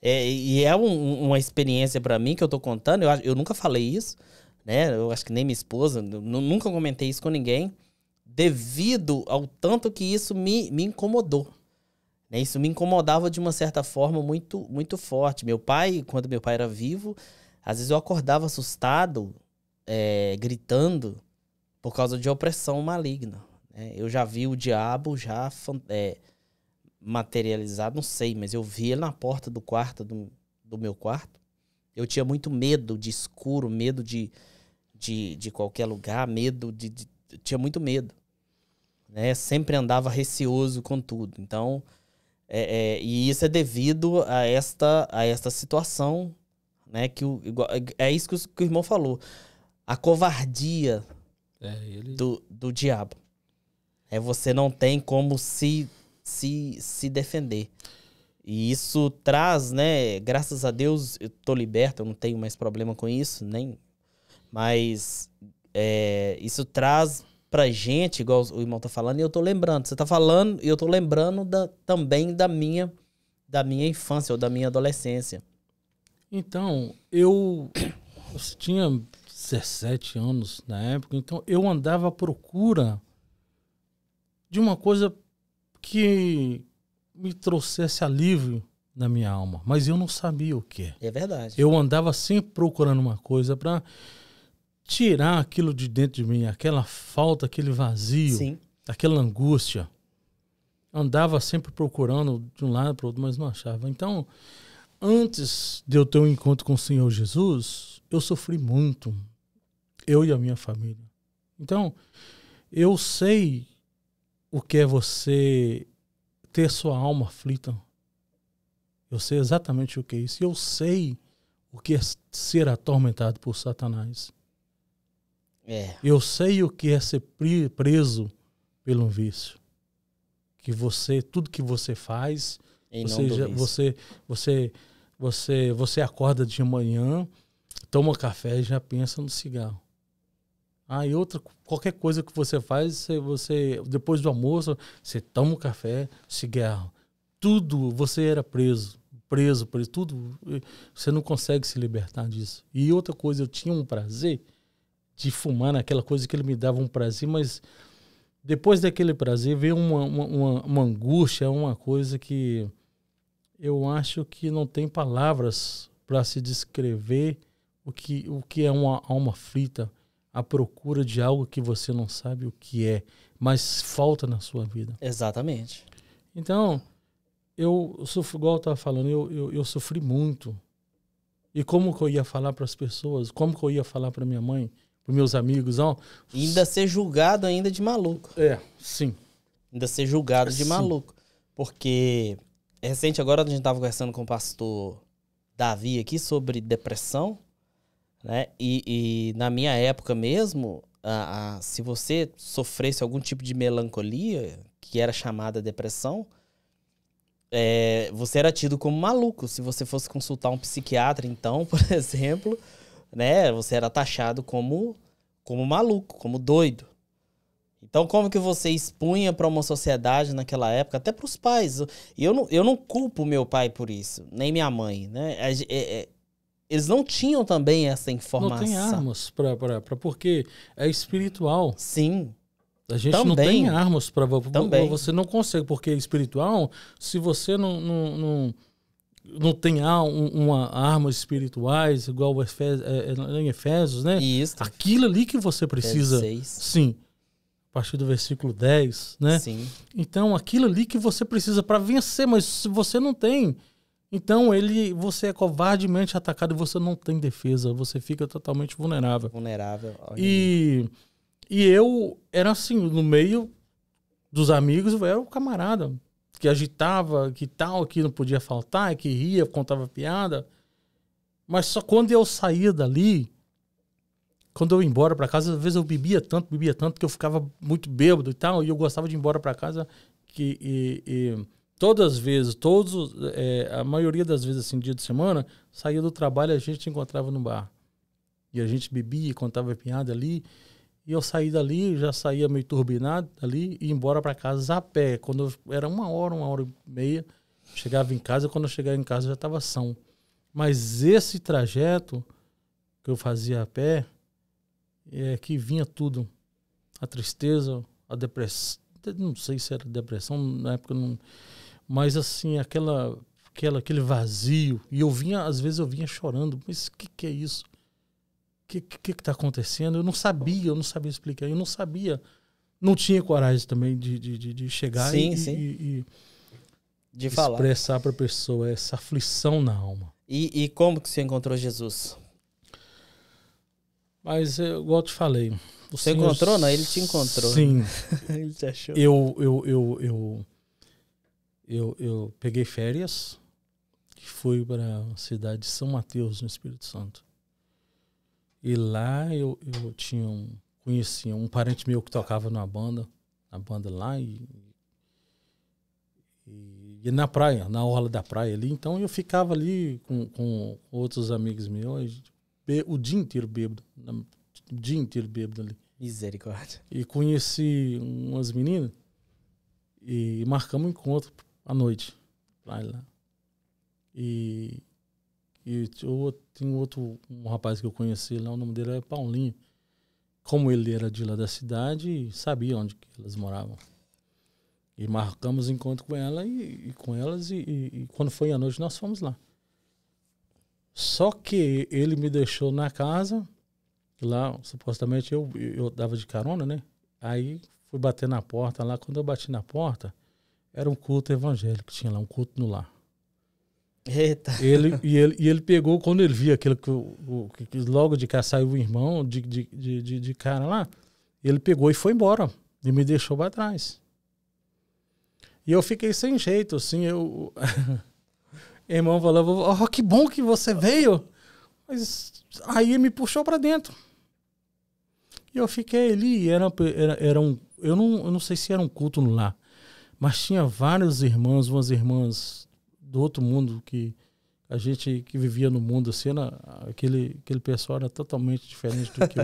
É, e é um, uma experiência para mim que eu estou contando. Eu, eu nunca falei isso, né? Eu acho que nem minha esposa, nunca comentei isso com ninguém, devido ao tanto que isso me, me incomodou. Né? Isso me incomodava de uma certa forma muito, muito forte. Meu pai, quando meu pai era vivo, às vezes eu acordava assustado, é, gritando, por causa de opressão maligna. Né? Eu já vi o diabo já é, materializado, não sei, mas eu vi ele na porta do quarto, do, do meu quarto. Eu tinha muito medo de escuro, medo de, de, de qualquer lugar, medo de, de tinha muito medo. Né? Sempre andava receoso com tudo. Então, é, é, e isso é devido a esta, a esta situação, né? Que o, é, é isso que o, que o irmão falou. A covardia é, ele... do, do diabo. É você não tem como se, se, se defender. E isso traz, né? Graças a Deus eu tô liberto, eu não tenho mais problema com isso, nem. Mas é, isso traz pra gente, igual o irmão tá falando, e eu tô lembrando. Você tá falando, e eu tô lembrando da, também da minha, da minha infância ou da minha adolescência. Então, eu, eu tinha 17 anos na época, então eu andava à procura de uma coisa que me trouxesse alívio na minha alma, mas eu não sabia o que. É verdade. Eu andava sempre procurando uma coisa para tirar aquilo de dentro de mim, aquela falta, aquele vazio, Sim. aquela angústia. Andava sempre procurando de um lado para o outro, mas não achava. Então, antes de eu ter um encontro com o Senhor Jesus, eu sofri muito, eu e a minha família. Então, eu sei o que é você ter sua alma aflita. Eu sei exatamente o que é isso. Eu sei o que é ser atormentado por Satanás. É. Eu sei o que é ser preso pelo vício. Que você, tudo que você faz, você, já, você, você, você, você acorda de manhã, toma café e já pensa no cigarro. Ah, e outra, qualquer coisa que você faz, você, você depois do almoço, você toma um café, cigarro. Tudo, você era preso, preso, preso, tudo. Você não consegue se libertar disso. E outra coisa, eu tinha um prazer de fumar naquela coisa que ele me dava um prazer, mas depois daquele prazer veio uma, uma, uma angústia, uma coisa que eu acho que não tem palavras para se descrever o que, o que é uma alma frita, a procura de algo que você não sabe o que é, mas falta na sua vida. Exatamente. Então, eu sofri, igual eu estava falando, eu, eu, eu, sofri muito. E como que eu ia falar para as pessoas? Como que eu ia falar para minha mãe? pros meus amigos, ó. Ainda ser julgado ainda de maluco. É, sim. Ainda ser julgado é, de sim. maluco. Porque recente agora a gente estava conversando com o pastor Davi aqui sobre depressão, né? E, e na minha época mesmo, a, a, se você sofresse algum tipo de melancolia, que era chamada depressão, é, você era tido como maluco. Se você fosse consultar um psiquiatra, então, (laughs) por exemplo, né? Você era taxado como como maluco, como doido. Então, como que você expunha para uma sociedade naquela época, até para os pais? E eu não, eu não culpo meu pai por isso, nem minha mãe, né? É, é, eles não tinham também essa informação. Não tem armas para porque é espiritual. Sim. A gente também. não tem armas para você não consegue porque é espiritual. Se você não, não, não não tem ah, uma armas espirituais igual Efésios, é, é em Efésios, né? Isso. Aquilo ali que você precisa. 16. Sim. A partir do versículo 10, né? Sim. Então, aquilo ali que você precisa para vencer, mas se você não tem, então ele você é covardemente atacado e você não tem defesa, você fica totalmente vulnerável. Vulnerável. E e eu era assim, no meio dos amigos, eu era o camarada que agitava, que tal, que não podia faltar, que ria, contava piada. Mas só quando eu saía dali, quando eu ia embora para casa, às vezes eu bebia tanto, bebia tanto que eu ficava muito bêbado e tal, e eu gostava de ir embora para casa que e, e, todas as vezes, todos, é, a maioria das vezes assim, dia de semana, saía do trabalho a gente se encontrava no bar. E a gente bebia, contava piada ali. E eu saí dali, já saía meio turbinado ali e embora para casa a pé. Quando eu, era uma hora, uma hora e meia, chegava em casa. Quando eu chegava em casa já estava são. Mas esse trajeto que eu fazia a pé é que vinha tudo. A tristeza, a depressão, não sei se era depressão, na época não, mas assim, aquela aquela aquele vazio. E eu vinha, às vezes eu vinha chorando, mas o que que é isso? que que está acontecendo? Eu não sabia, eu não sabia explicar, eu não sabia. Não tinha coragem também de, de, de, de chegar sim, e, sim. e, e de falar. expressar para a pessoa essa aflição na alma. E, e, como que você encontrou Jesus? Mas, eh, igual eu te falei... Você senhor... encontrou? Não, ele te encontrou. Sim. (laughs) ele te achou. Eu, eu, eu, eu, eu, eu peguei férias e fui para a cidade de São Mateus, no Espírito Santo. E lá eu, eu tinha um, conhecia um parente meu que tocava numa banda, na banda lá, e, e, e, na praia, na orla da praia ali. Então eu ficava ali com, com outros amigos meus, o dia inteiro bêbado, o dia inteiro bêbado ali. Misericórdia. E conheci umas meninas e marcamos um encontro à noite. Lá e lá. E e eu tenho outro um rapaz que eu conheci lá, o nome dele era Paulinho. Como ele era de lá da cidade, sabia onde que elas moravam. E marcamos encontro com ela e, e com elas e, e, e, quando foi à noite nós fomos lá. Só que ele me deixou na casa, lá supostamente eu, eu dava de carona, né? Aí fui bater na porta lá, quando eu bati na porta, era um culto evangélico, tinha lá um culto no lar. Eita. Ele, e, ele, e ele pegou, quando ele viu aquilo que, o, que logo de cá saiu o irmão de, de, de, de, cara lá, ele pegou e foi embora. E me deixou para trás. E eu fiquei sem jeito, assim, eu... (laughs) irmão falava, oh, que bom que você veio. Mas aí me puxou para dentro. E eu fiquei ali, era, era, era um... Eu não, eu não sei se era um culto lá mas tinha vários irmãos, umas irmãs do outro mundo que a gente que vivia no mundo assim, era, aquele, aquele pessoal era totalmente diferente do que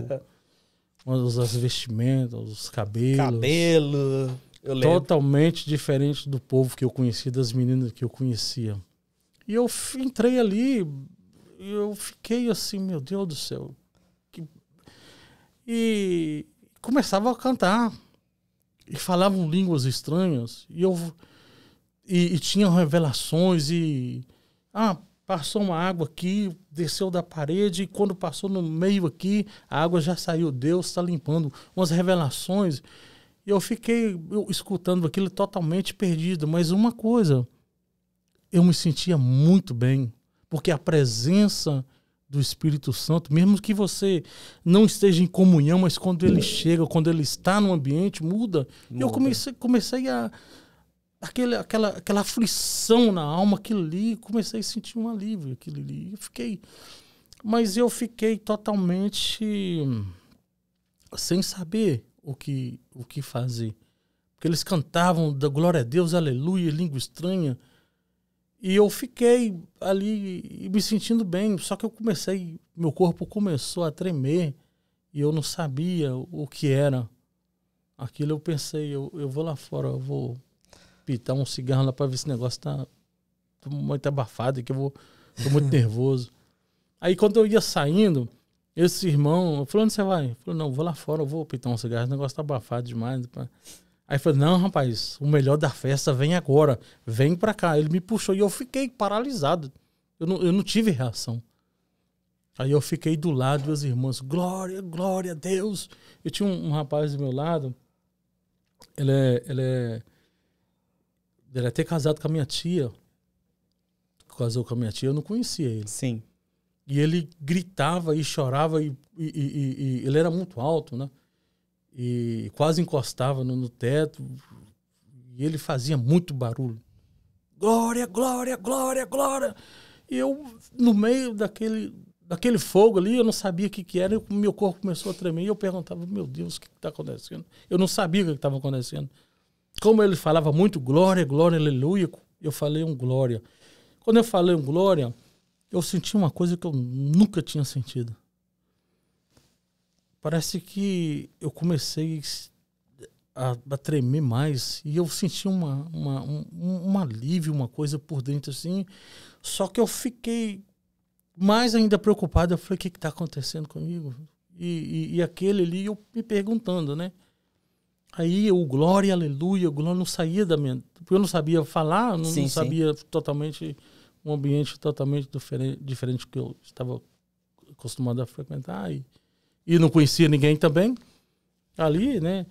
o, (laughs) os vestimentas, os cabelos. Cabelo, eu lembro. Totalmente diferente do povo que eu conhecia, das meninas que eu conhecia. E eu entrei ali e eu fiquei assim, meu Deus do céu. Que... E começava a cantar. E falavam línguas estranhas. E eu e, e tinham revelações e ah, passou uma água aqui, desceu da parede e quando passou no meio aqui, a água já saiu, Deus está limpando. Umas revelações. E eu fiquei eu, escutando aquilo totalmente perdido, mas uma coisa, eu me sentia muito bem, porque a presença do Espírito Santo, mesmo que você não esteja em comunhão, mas quando ele chega, quando ele está no ambiente, muda. muda. Eu comecei, comecei a, aquele, aquela, aquela aflição na alma, aquilo ali, comecei a sentir um alívio, aquilo ali. Eu fiquei. Mas eu fiquei totalmente hum, sem saber o que, o que fazer. Porque eles cantavam da glória a Deus, aleluia, língua estranha. E eu fiquei ali me sentindo bem, só que eu comecei, meu corpo começou a tremer e eu não sabia o que era. Aquilo eu pensei, eu, eu vou lá fora, eu vou pitar um cigarro lá pra ver se o negócio tá, tá muito abafado, que eu vou. Tô muito (laughs) nervoso. Aí quando eu ia saindo, esse irmão falou: onde você vai? falou não, vou lá fora, eu vou pitar um cigarro, o negócio tá abafado demais. Aí falou: não, rapaz, o melhor da festa vem agora, vem pra cá. Ele me puxou e eu fiquei paralisado. Eu não, eu não tive reação. Aí eu fiquei do lado dos irmãos, glória, glória a Deus. Eu tinha um, um rapaz do meu lado, ele é, ele é ele é até casado com a minha tia. Casou com a minha tia, eu não conhecia ele. Sim. E ele gritava e chorava e, e, e, e ele era muito alto, né? E quase encostava no, no teto. E ele fazia muito barulho. Glória, glória, glória, glória. E eu, no meio daquele, daquele fogo ali, eu não sabia o que, que era, e meu corpo começou a tremer. E eu perguntava, meu Deus, o que está acontecendo? Eu não sabia o que estava acontecendo. Como ele falava muito glória, glória, aleluia, eu falei um glória. Quando eu falei um glória, eu senti uma coisa que eu nunca tinha sentido. Parece que eu comecei a, a tremer mais e eu senti uma, uma, um, um alívio, uma coisa por dentro assim. Só que eu fiquei mais ainda preocupado. Eu falei: o que está acontecendo comigo? E, e, e, aquele ali, eu me perguntando, né? Aí o glória, aleluia, o glória não saía da minha. Porque eu não sabia falar, não, sim, não sabia sim. totalmente. Um ambiente totalmente diferente, diferente que eu estava acostumado a frequentar. E, e não conhecia ninguém também. Ali, né?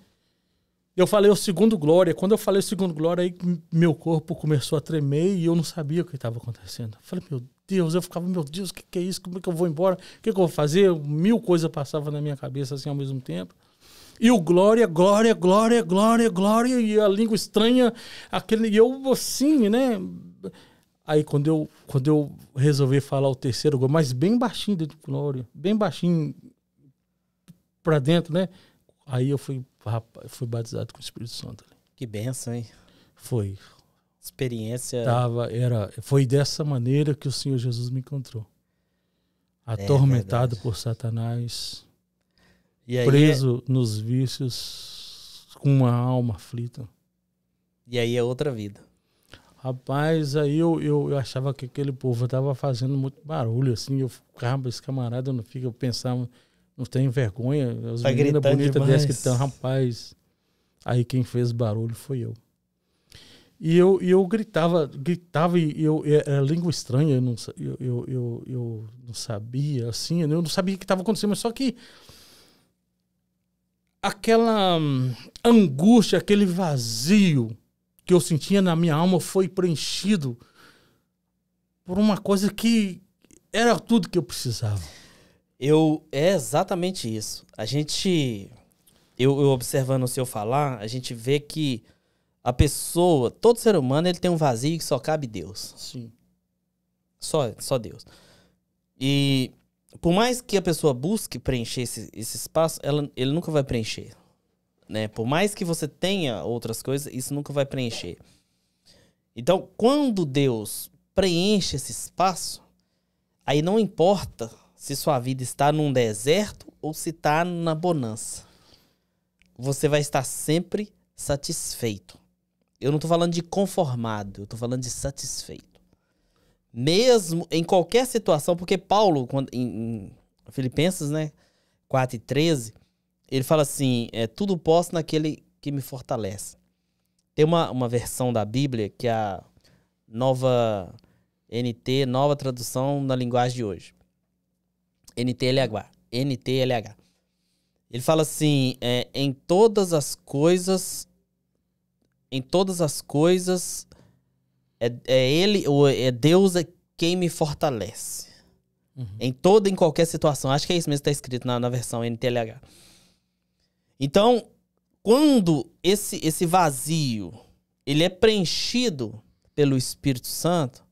Eu falei o segundo glória. Quando eu falei o segundo glória, aí meu corpo começou a tremer e eu não sabia o que estava acontecendo. Eu falei, meu Deus, eu ficava, meu Deus, o que, que, é isso? Como é que eu vou embora? O que, que eu vou fazer? Mil coisas passavam na minha cabeça assim ao mesmo tempo. E o glória, glória, glória, glória, glória, e a língua estranha, aquele. E eu assim, né? Aí quando eu, quando eu resolvi falar o terceiro gol, mas bem baixinho dentro do glória, bem baixinho pra dentro, né? Aí eu fui, rapaz, fui batizado com o Espírito Santo. Que benção, hein? Foi. Experiência. Tava, era, foi dessa maneira que o Senhor Jesus me encontrou. É Atormentado é por Satanás é preso é... nos vícios, com uma alma aflita. E aí é outra vida. Rapaz, aí eu, eu, eu achava que aquele povo estava fazendo muito barulho, assim. Eu ficava, esse camarada não fica, eu pensava, não tem vergonha. As tá meninas bonitas dessas que estão, rapaz. Aí quem fez barulho foi eu. E eu, eu gritava, gritava e eu, era língua estranha, eu não, eu, eu, eu, eu não sabia, assim, eu não sabia o que estava acontecendo, mas só que aquela hum, angústia, aquele vazio que eu sentia na minha alma foi preenchido por uma coisa que era tudo que eu precisava. Eu é exatamente isso. A gente eu, eu observando o seu falar, a gente vê que a pessoa, todo ser humano, ele tem um vazio que só cabe Deus. Sim. Só, só Deus. E por mais que a pessoa busque preencher esse, esse espaço, ela, ele nunca vai preencher. Né? Por mais que você tenha outras coisas, isso nunca vai preencher. Então, quando Deus preenche esse espaço, aí não importa se sua vida está num deserto ou se está na bonança. Você vai estar sempre satisfeito. Eu não estou falando de conformado, eu estou falando de satisfeito mesmo em qualquer situação, porque Paulo, quando, em, em Filipenses, né, 4 e 13, ele fala assim, é, tudo posso naquele que me fortalece. Tem uma, uma versão da Bíblia que é a nova NT, nova tradução na linguagem de hoje. NTLH. NTLH. Ele fala assim, é, em todas as coisas, em todas as coisas é, é ele, ou é Deus é quem me fortalece. Uhum. Em toda, em qualquer situação. Acho que é isso mesmo que está escrito na, na versão NTLH. Então, quando esse, esse vazio ele é preenchido pelo Espírito Santo,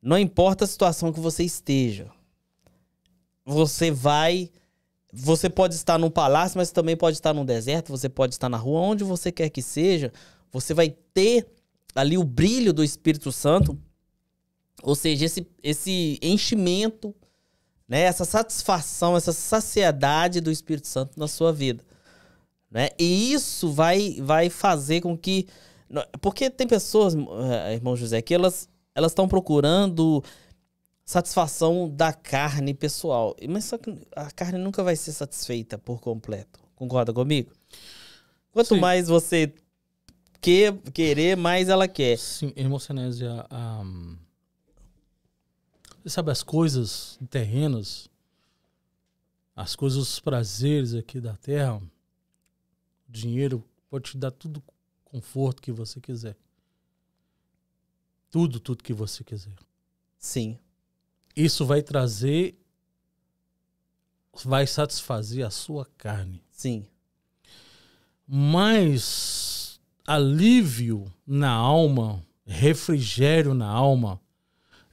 não importa a situação que você esteja, você vai. Você pode estar num palácio, mas também pode estar num deserto, você pode estar na rua, onde você quer que seja, você vai ter ali o brilho do Espírito Santo, ou seja, esse, esse enchimento, né, essa satisfação, essa saciedade do Espírito Santo na sua vida. Né? E isso vai, vai fazer com que. Porque tem pessoas, eh, irmão José, que elas elas estão procurando satisfação da carne pessoal. Mas só que a carne nunca vai ser satisfeita por completo. Concorda comigo? Quanto Sim. mais você que, querer, mais ela quer. Sim, emocionésia. Um, ah, você sabe, as coisas terrenas, as coisas, os prazeres aqui da terra, dinheiro pode te dar tudo conforto que você quiser. Tudo, tudo que você quiser. Sim. Isso vai trazer, vai satisfazer a sua carne. Sim. Mas alívio na alma, refrigério na alma,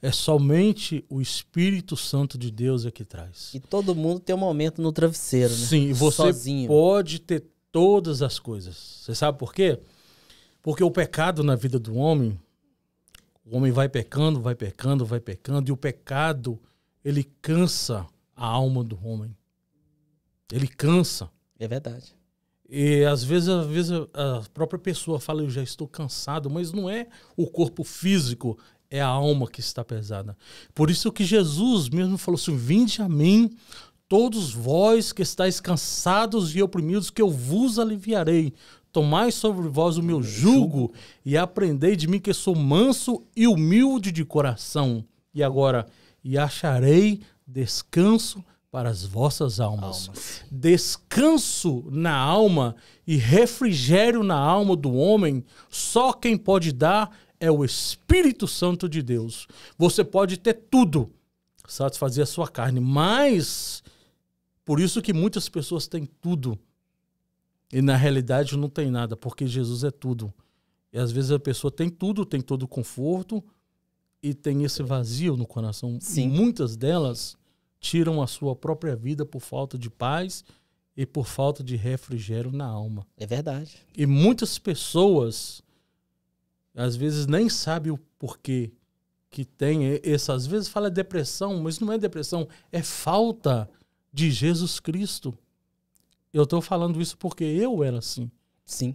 é somente o Espírito Santo de Deus é que traz. E todo mundo tem um momento no travesseiro, né? Sim, você Sozinho. pode ter todas as coisas. Você sabe por quê? Porque o pecado na vida do homem, o homem vai pecando, vai pecando, vai pecando, e o pecado, ele cansa a alma do homem. Ele cansa. É verdade. E às vezes, às vezes a própria pessoa fala, eu já estou cansado, mas não é o corpo físico, é a alma que está pesada. Por isso que Jesus mesmo falou assim: Vinde a mim, todos vós que estáis cansados e oprimidos, que eu vos aliviarei. Tomai sobre vós o meu jugo e aprendei de mim que sou manso e humilde de coração. E agora, e acharei descanso para as vossas almas. almas. Descanso na alma e refrigério na alma do homem, só quem pode dar é o Espírito Santo de Deus. Você pode ter tudo, satisfazer a sua carne, mas por isso que muitas pessoas têm tudo e na realidade não tem nada, porque Jesus é tudo. E às vezes a pessoa tem tudo, tem todo o conforto e tem esse vazio no coração. Sim. E muitas delas tiram a sua própria vida por falta de paz e por falta de refrigério na alma. É verdade. E muitas pessoas às vezes nem sabem o porquê que tem essa, às vezes fala depressão, mas não é depressão, é falta de Jesus Cristo. Eu estou falando isso porque eu era assim. Sim.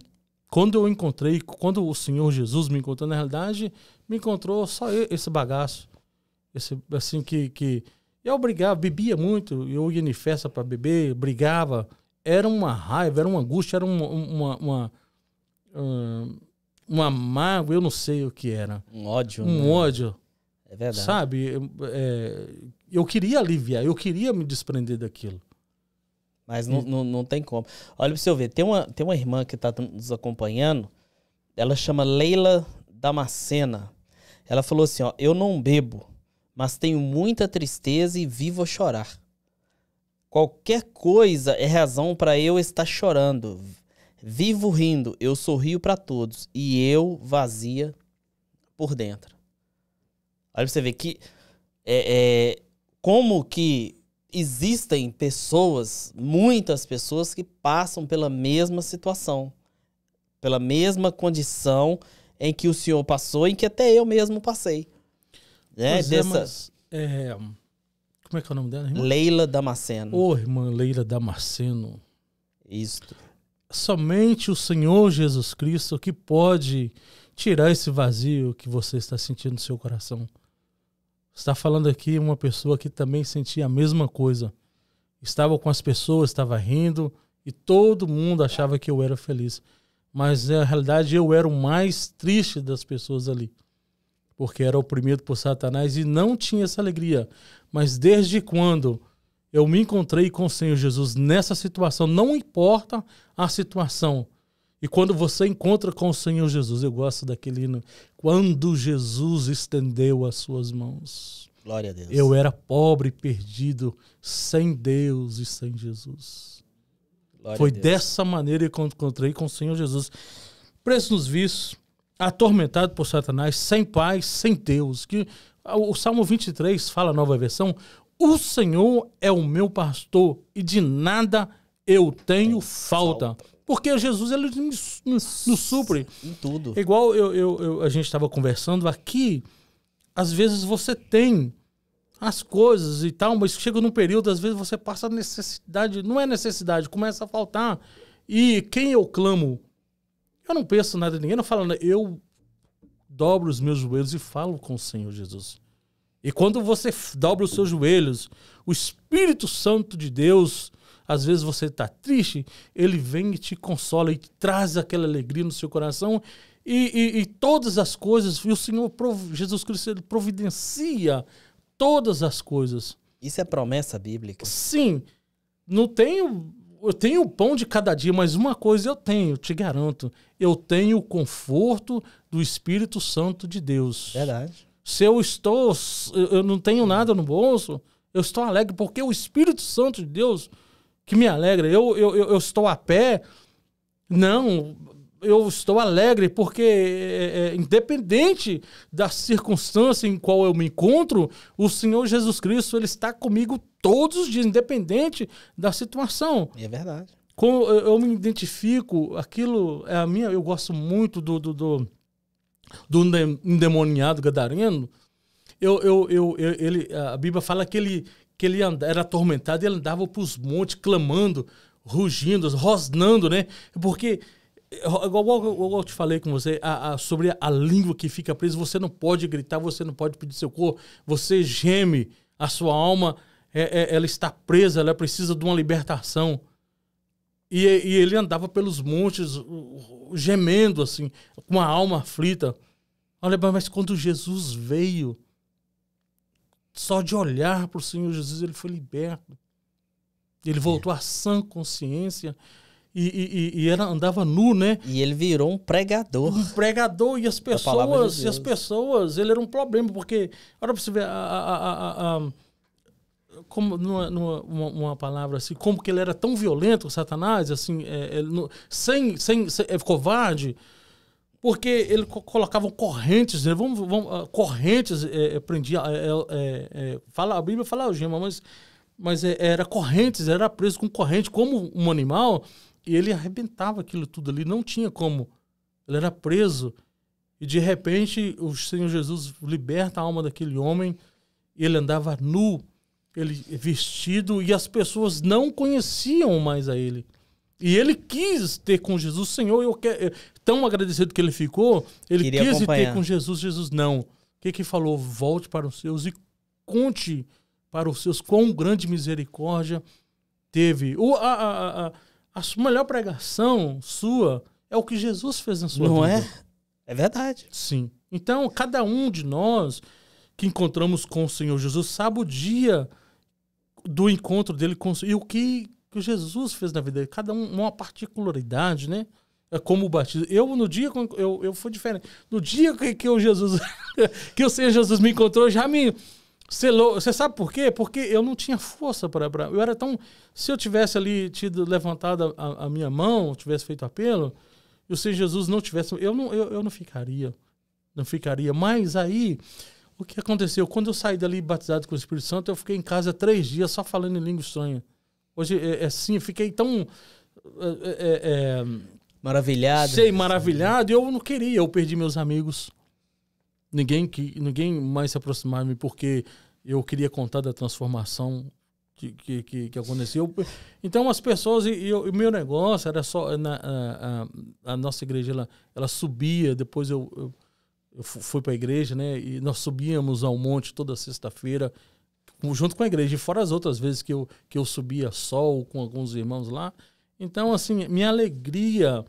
Quando eu encontrei, quando o Senhor Jesus me encontrou, na realidade, me encontrou só esse bagaço. Esse, assim, que, que eu brigava, bebia muito, eu ia em festa para beber, brigava. Era uma raiva, era uma angústia, era uma, uma, uma, uma, uma mágoa, eu não sei o que era. Um ódio. Um né? ódio. É verdade. Sabe? É, eu queria aliviar, eu queria me desprender daquilo. Mas não, não, não tem como. Olha pra você ver, tem uma, tem uma irmã que tá nos acompanhando, ela chama Leila Damascena. Ela falou assim, ó, eu não bebo, mas tenho muita tristeza e vivo a chorar. Qualquer coisa é razão para eu estar chorando. Vivo rindo, eu sorrio para todos e eu vazia por dentro. Olha pra você ver que é, é, como que existem pessoas, muitas pessoas que passam pela mesma situação, pela mesma condição em que o senhor passou e que até eu mesmo passei né? É, é mas, é, como é que é o nome dela, irmã? Leila Damasceno. Ô, irmã Leila Damasceno. Isto. Somente o Senhor Jesus Cristo que pode tirar esse vazio que você está sentindo no seu coração. Está falando aqui uma pessoa que também sentia a mesma coisa. Estava com as pessoas, estava rindo e todo mundo achava que eu era feliz. Mas na realidade eu era o mais triste das pessoas ali porque era oprimido por Satanás e não tinha essa alegria. Mas desde quando eu me encontrei com o Senhor Jesus nessa situação, não importa a situação. E quando você encontra com o Senhor Jesus, eu gosto daquele hino, quando Jesus estendeu as suas mãos. Glória a Deus. Eu era pobre, perdido, sem Deus e sem Jesus. Glória Foi dessa maneira que eu encontrei com o Senhor Jesus. Preço nos vícios atormentado por Satanás, sem pai, sem Deus. Que o Salmo 23 fala a nova versão: "O Senhor é o meu pastor e de nada eu tenho falta. falta. Porque Jesus ele nos, nos supre. Em tudo. Igual eu, eu, eu a gente estava conversando aqui, às vezes você tem as coisas e tal, mas chega num período, às vezes você passa necessidade, não é necessidade, começa a faltar. E quem eu clamo eu não penso nada de ninguém, não falo nada. Eu dobro os meus joelhos e falo com o Senhor Jesus. E quando você dobra os seus joelhos, o Espírito Santo de Deus, às vezes você está triste, ele vem e te consola e traz aquela alegria no seu coração e, e, e todas as coisas. E o Senhor, Jesus Cristo, ele providencia todas as coisas. Isso é promessa bíblica? Sim. Não tenho eu tenho o pão de cada dia, mas uma coisa eu tenho, te garanto. Eu tenho o conforto do Espírito Santo de Deus. Verdade. Se eu estou, eu não tenho nada no bolso, eu estou alegre, porque é o Espírito Santo de Deus que me alegra. Eu, eu, eu estou a pé, não, eu estou alegre, porque é, é, independente da circunstância em qual eu me encontro, o Senhor Jesus Cristo ele está comigo todos os dias, independente da situação. É verdade. Como eu, me identifico, aquilo é a minha. Eu gosto muito do, do, do, do endemoniado gadareno. Eu, eu, eu, eu, ele, a Bíblia fala que ele, que ele andava, era atormentado, ele andava para os montes clamando, rugindo, rosnando, né? Porque igual, eu te falei com você a, a, sobre a língua que fica presa, você não pode gritar, você não pode pedir seu corpo, você geme, a sua alma é, é, ela está presa, ela precisa de uma libertação. E, e ele andava pelos montes, gemendo, assim, com a alma aflita. Olha, mas quando Jesus veio, só de olhar para o Senhor Jesus, ele foi liberto. Ele é. voltou é. à sã consciência e, e, e, era, andava nu, né? E ele virou um pregador. Um pregador e as pessoas, de e as pessoas, ele era um problema porque olha para você ver a, a, a, a como numa, numa uma, uma, palavra assim, como que ele era tão violento, Satanás, assim, é, ele, no, sem, sem, sem é, covarde, porque ele co colocava correntes, né? vamos, vamos, ah, correntes, é, é prendia, é, é, fala, a Bíblia fala algema, mas, mas era correntes, era preso com corrente, como um animal, e ele arrebentava aquilo tudo ali, não tinha como, ele era preso, e de repente o Senhor Jesus liberta a alma daquele homem, e ele andava nu, ele vestido e as pessoas não conheciam mais a ele. E ele quis ter com Jesus, Senhor, eu quero, tão agradecido que ele ficou, ele Queria quis acompanhar. ter com Jesus, Jesus não. O que que falou? Volte para os seus e conte para os seus quão grande misericórdia teve. O, a, a, a, a melhor pregação sua é o que Jesus fez na sua não vida. Não é? É verdade. Sim. Então, cada um de nós que encontramos com o Senhor Jesus sabe o dia do encontro dele com e o que, que Jesus fez na vida dele. Cada um uma particularidade, né? É como o batismo. Eu, no dia eu, eu fui diferente. No dia que, que (laughs) o Jesus, que eu sei Jesus me encontrou, já me selou. Você sabe por quê? Porque eu não tinha força para. Eu era tão. Se eu tivesse ali tido levantado a, a minha mão, tivesse feito apelo, o Senhor Jesus não tivesse. Eu não, eu, eu não ficaria. Não ficaria. Mas aí o que aconteceu? Quando eu saí dali batizado com o Espírito Santo, eu fiquei em casa três dias só falando em língua estranha. Hoje, é, é assim, fiquei tão. É é, é, é, maravilhado. Sei, maravilhado. E eu não queria, eu perdi meus amigos. Ninguém, que, ninguém mais se aproximava mim porque eu queria contar da transformação que, que, que, aconteceu. Então, as pessoas, e o meu negócio era só. Na, a, a, a, nossa igreja ela, ela subia, depois eu, eu eu fui para a igreja, né? E nós subíamos ao monte toda sexta-feira, junto com a igreja, e fora as outras vezes que eu, que eu subia sol com alguns irmãos lá. Então, assim, minha alegria.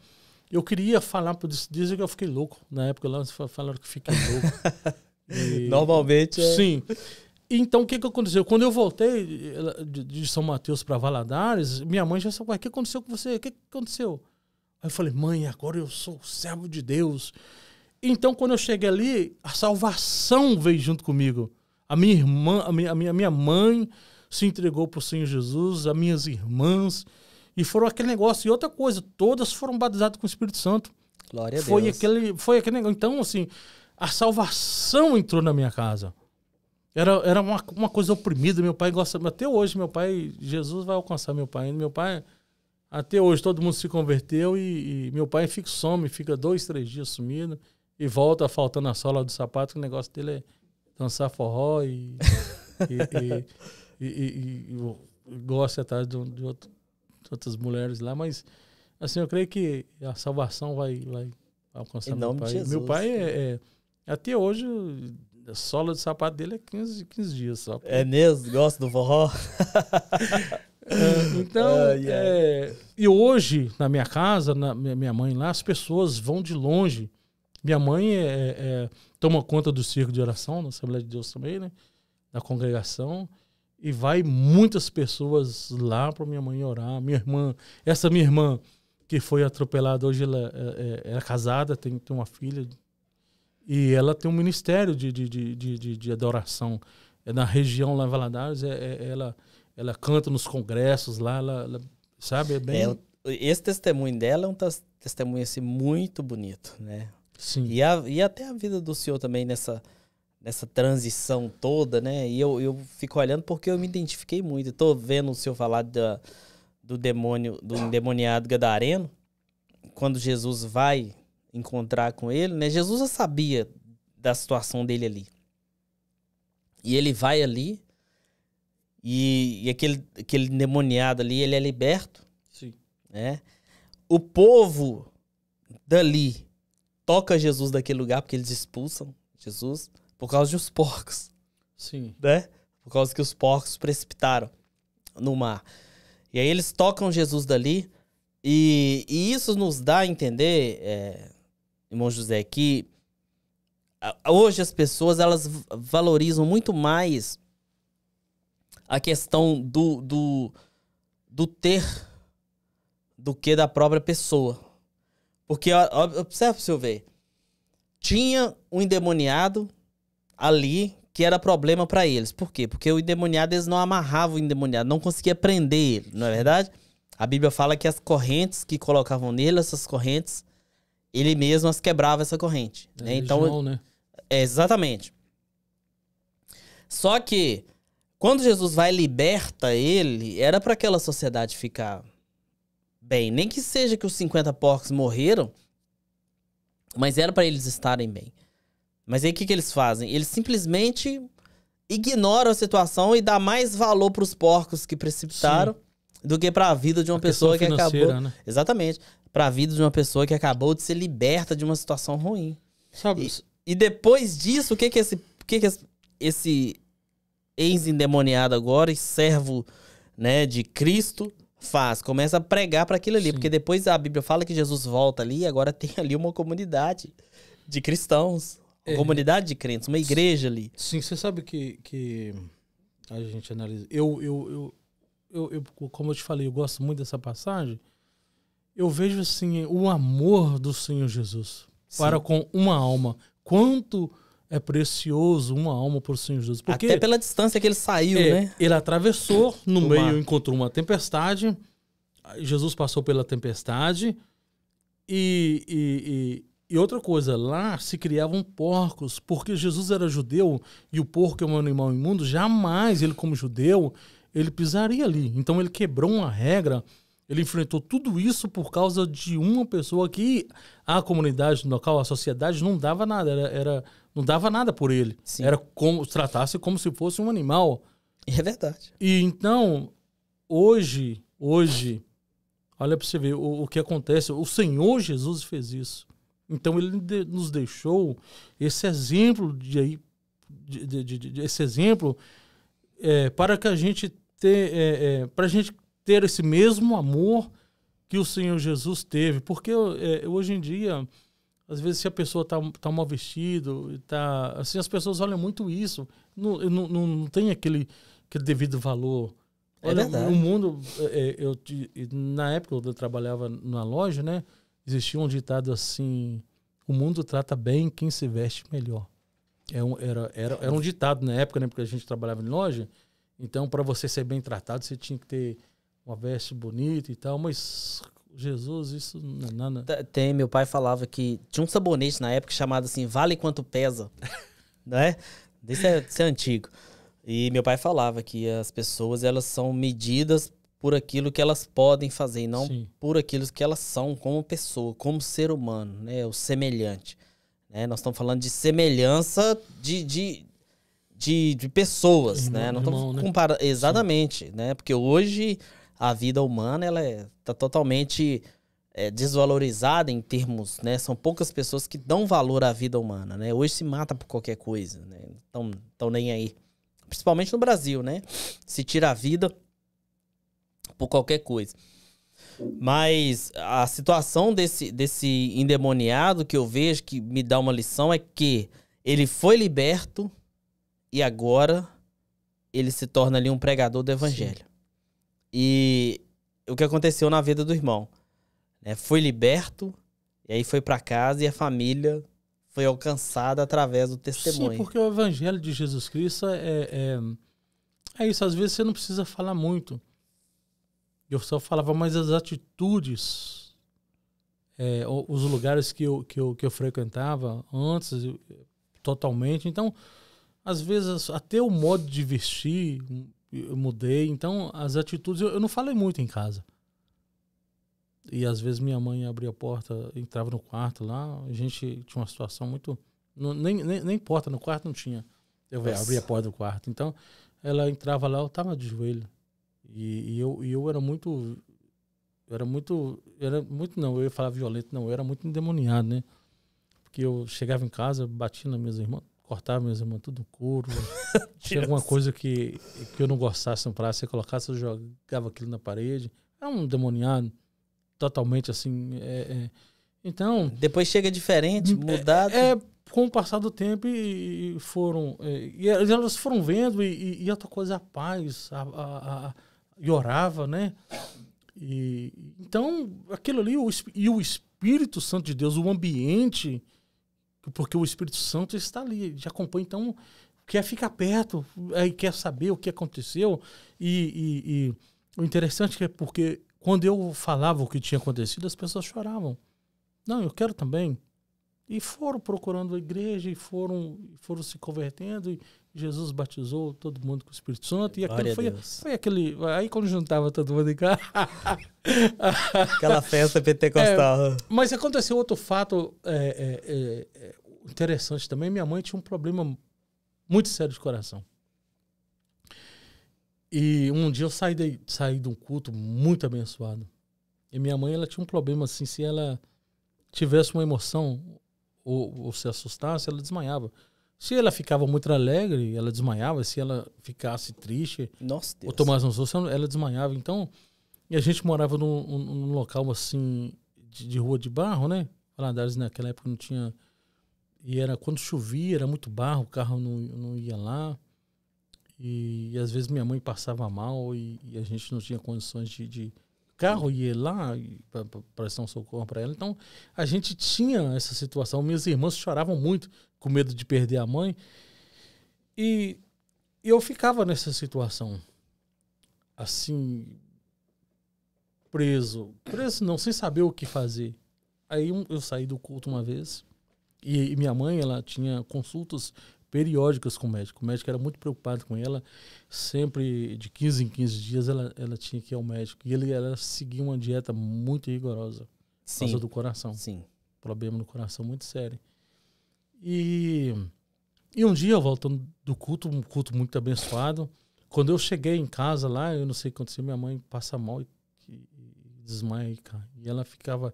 Eu queria falar para o dizer que eu fiquei louco. Na época lá, falaram que fiquei louco. (laughs) e, Normalmente. É... Sim. Então, o que, que aconteceu? Quando eu voltei de São Mateus para Valadares, minha mãe já falou: o que aconteceu com você? O que, que aconteceu? Aí eu falei: mãe, agora eu sou servo de Deus então, quando eu cheguei ali, a salvação veio junto comigo. A minha irmã, a minha, a minha, a minha mãe se entregou para o Senhor Jesus, as minhas irmãs. E foram aquele negócio. E outra coisa, todas foram batizadas com o Espírito Santo. Glória a Deus. Foi aquele, foi aquele negócio. Então, assim, a salvação entrou na minha casa. Era, era uma, uma coisa oprimida. Meu pai gosta. Até hoje, meu pai. Jesus vai alcançar meu pai. Meu pai. Até hoje, todo mundo se converteu e, e meu pai fica some, fica dois, três dias sumido e volta faltando a sola do sapato, que o negócio dele é dançar forró e, (laughs) e, e, e, gosta atrás de, de, outro, de outras mulheres lá, mas assim, eu creio que a salvação vai, vai alcançar meu pai. Jesus, meu pai é, é, até hoje, a sola de sapato dele é 15, 15 dias só. É mesmo? Gosta do forró? (laughs) é, então, uh, yeah. é, e hoje, na minha casa, na minha mãe lá, as pessoas vão de longe minha mãe é, é, toma conta do circo de oração, na Assembleia de Deus também, né? Na congregação. E vai muitas pessoas lá para minha mãe orar. Minha irmã, essa minha irmã que foi atropelada, hoje ela é, é casada, tem, tem uma filha. E ela tem um ministério de, de, de, de, de, de adoração. É na região lá em Valadares, é, é ela, ela canta nos congressos lá, ela, ela sabe? É bem... É, esse testemunho dela é um testemunho assim, muito bonito, né? Sim. E, a, e até a vida do senhor também nessa, nessa transição toda, né? E eu, eu fico olhando porque eu me identifiquei muito. Eu tô vendo o senhor falar da, do demônio, do endemoniado gadareno. Quando Jesus vai encontrar com ele, né? Jesus já sabia da situação dele ali. E ele vai ali e, e aquele, aquele demoniado ali, ele é liberto. Sim. Né? O povo dali toca Jesus daquele lugar, porque eles expulsam Jesus por causa de os porcos. Sim. Né? Por causa que os porcos precipitaram no mar. E aí eles tocam Jesus dali. E, e isso nos dá a entender, é, irmão José, que hoje as pessoas elas valorizam muito mais a questão do, do, do ter do que da própria pessoa. Porque, observa pra ver. Tinha um endemoniado ali que era problema para eles. Por quê? Porque o endemoniado, eles não amarravam o endemoniado, não conseguia prender ele, não é verdade? A Bíblia fala que as correntes que colocavam nele, essas correntes, ele mesmo as quebrava essa corrente. Né? É, então, João, né? É, exatamente. Só que quando Jesus vai e liberta ele, era para aquela sociedade ficar bem. Nem que seja que os 50 porcos morreram, mas era para eles estarem bem. Mas aí o que, que eles fazem? Eles simplesmente ignoram a situação e dá mais valor para os porcos que precipitaram Sim. do que para a vida de uma a pessoa que acabou. Né? Exatamente. Para a vida de uma pessoa que acabou de ser liberta de uma situação ruim. Sabe? E, e depois disso, o que que esse, o que que esse, esse ex-endemoniado agora e servo né, de Cristo faz, começa a pregar para aquilo ali, Sim. porque depois a Bíblia fala que Jesus volta ali e agora tem (laughs) ali uma comunidade de cristãos, é. comunidade de crentes, uma igreja ali. Sim, você sabe que, que a gente analisa. Eu, eu, eu, eu, eu, como eu te falei, eu gosto muito dessa passagem. Eu vejo assim o amor do Senhor Jesus Sim. para com uma alma. Quanto é precioso uma alma por Senhor Jesus. Porque Até pela distância que ele saiu, é, né? Ele atravessou no Do meio, mar. encontrou uma tempestade. Jesus passou pela tempestade. E, e, e, e, outra coisa, lá se criavam porcos, porque Jesus era judeu e o porco é um animal imundo. Jamais ele, como judeu, ele pisaria ali. Então ele quebrou uma regra. Ele enfrentou tudo isso por causa de uma pessoa que a comunidade local, a sociedade, não dava nada. era, era não dava nada por ele. Sim. Era como tratasse como se fosse um animal. É verdade. E então, hoje, hoje, olha para você ver o, o, que acontece. O Senhor Jesus fez isso. Então ele de, nos deixou esse exemplo de, de, de, de esse exemplo é, para que a gente ter, é, é, para a gente ter esse mesmo amor que o Senhor Jesus teve, porque é, hoje em dia às vezes, se a pessoa está tá mal vestida, tá, assim, as pessoas olham muito isso. Não, não, não tem aquele, aquele devido valor. É Olha, O mundo, é, é, eu, na época eu trabalhava na loja, né? Existia um ditado assim: o mundo trata bem quem se veste melhor. É um, era, era, era um ditado na época, né? Porque a gente trabalhava em loja. Então, para você ser bem tratado, você tinha que ter uma veste bonita e tal. Mas Jesus, isso não é nada. Tá, tem, meu pai falava que tinha um sabonete na época chamado assim, vale quanto pesa, (laughs) né? Isso é, desse é antigo. E meu pai falava que as pessoas, elas são medidas por aquilo que elas podem fazer e não Sim. por aquilo que elas são como pessoa, como ser humano, né? O semelhante. Né? Nós estamos falando de semelhança de, de, de, de pessoas, irmão, né? Não irmão, estamos né? comparando. Exatamente, Sim. né? Porque hoje a vida humana ela está é, totalmente é, desvalorizada em termos, né? São poucas pessoas que dão valor à vida humana, né? Hoje se mata por qualquer coisa, né? Então, tão nem aí. Principalmente no Brasil, né? Se tira a vida por qualquer coisa. Mas a situação desse, desse endemoniado que eu vejo que me dá uma lição é que ele foi liberto e agora ele se torna ali um pregador do evangelho. Sim. E o que aconteceu na vida do irmão? né foi liberto, e aí foi para casa e a família foi alcançada através do testemunho. Sim, porque o evangelho de Jesus Cristo é, é, é, é isso. Às vezes você não precisa falar muito. Eu só falava mas as atitudes, é, os lugares que eu, que, eu, que eu frequentava antes, totalmente. Então, às vezes, até o modo de vestir, eu mudei. Então, as atitudes, eu, eu, não falei muito em casa. E às vezes minha mãe abria a porta, entrava no quarto lá, a gente tinha uma situação muito. Não, nem, nem, nem, porta no quarto não tinha. Eu Nossa. abria a porta do quarto. Então, ela entrava lá, eu tava de joelho. E, e eu, e eu era muito. Eu era muito. Eu era muito, não, eu ia falar violento, não, eu era muito endemoniado, né? Porque eu chegava em casa, batia nas minhas irmãs cortar meus irmãos tudo couro. Tinha (laughs) alguma coisa que, que eu não gostasse no se eu colocasse, eu jogava aquilo na parede. Era é um demoniado, totalmente assim. É, é. Então. Depois chega diferente, é, mudado. É, é, com o passar do tempo e, e foram. É, e, e, elas foram vendo, e, e outra coisa, a paz, a, a, a, e orava, né? E, então, aquilo ali, o, e o Espírito Santo de Deus, o ambiente porque o Espírito Santo está ali, já acompanha. Então, quer ficar perto, aí quer saber o que aconteceu. E, e, e o interessante é, é porque quando eu falava o que tinha acontecido, as pessoas choravam. Não, eu quero também. E foram procurando a igreja e foram, foram se convertendo e, Jesus batizou todo mundo com o Espírito Santo e aquilo foi, foi, aquele. Aí quando juntava todo mundo em casa. (laughs) Aquela festa pentecostal. É, mas aconteceu outro fato é é, é, é, interessante também. Minha mãe tinha um problema muito sério de coração. E um dia eu saí de, saí de um culto muito abençoado. E minha mãe ela tinha um problema assim, se ela tivesse uma emoção ou, ou se assustasse, ela desmaiava. Se ela ficava muito alegre, ela desmaiava. Se ela ficasse triste Nossa, ou tomasse um susto, ela desmaiava. Então, e a gente morava num, num local assim, de, de, rua de barro, né? Valadares naquela época não tinha. E era quando chovia, era muito barro, o carro não, não ia lá. E, e às vezes minha mãe passava mal e, e a gente não tinha condições de. de carro ia lá para prestar um socorro para ela. Então a gente tinha essa situação. Minhas irmãs choravam muito com medo de perder a mãe. E eu ficava nessa situação, assim, preso. Preso não, sem saber o que fazer. Aí eu saí do culto uma vez e, minha mãe, ela tinha consultas periódicas com o médico. O médico era muito preocupado com ela. Sempre, de 15 em 15 dias, ela, ela tinha que ir ao médico. E ele, ela seguia uma dieta muito rigorosa. Sim. Por causa do coração. Sim. Problema no coração muito sério. E, e um dia, voltando do culto, um culto muito abençoado, quando eu cheguei em casa lá, eu não sei o que aconteceu, minha mãe passa mal e, e, e desmaia e E ela ficava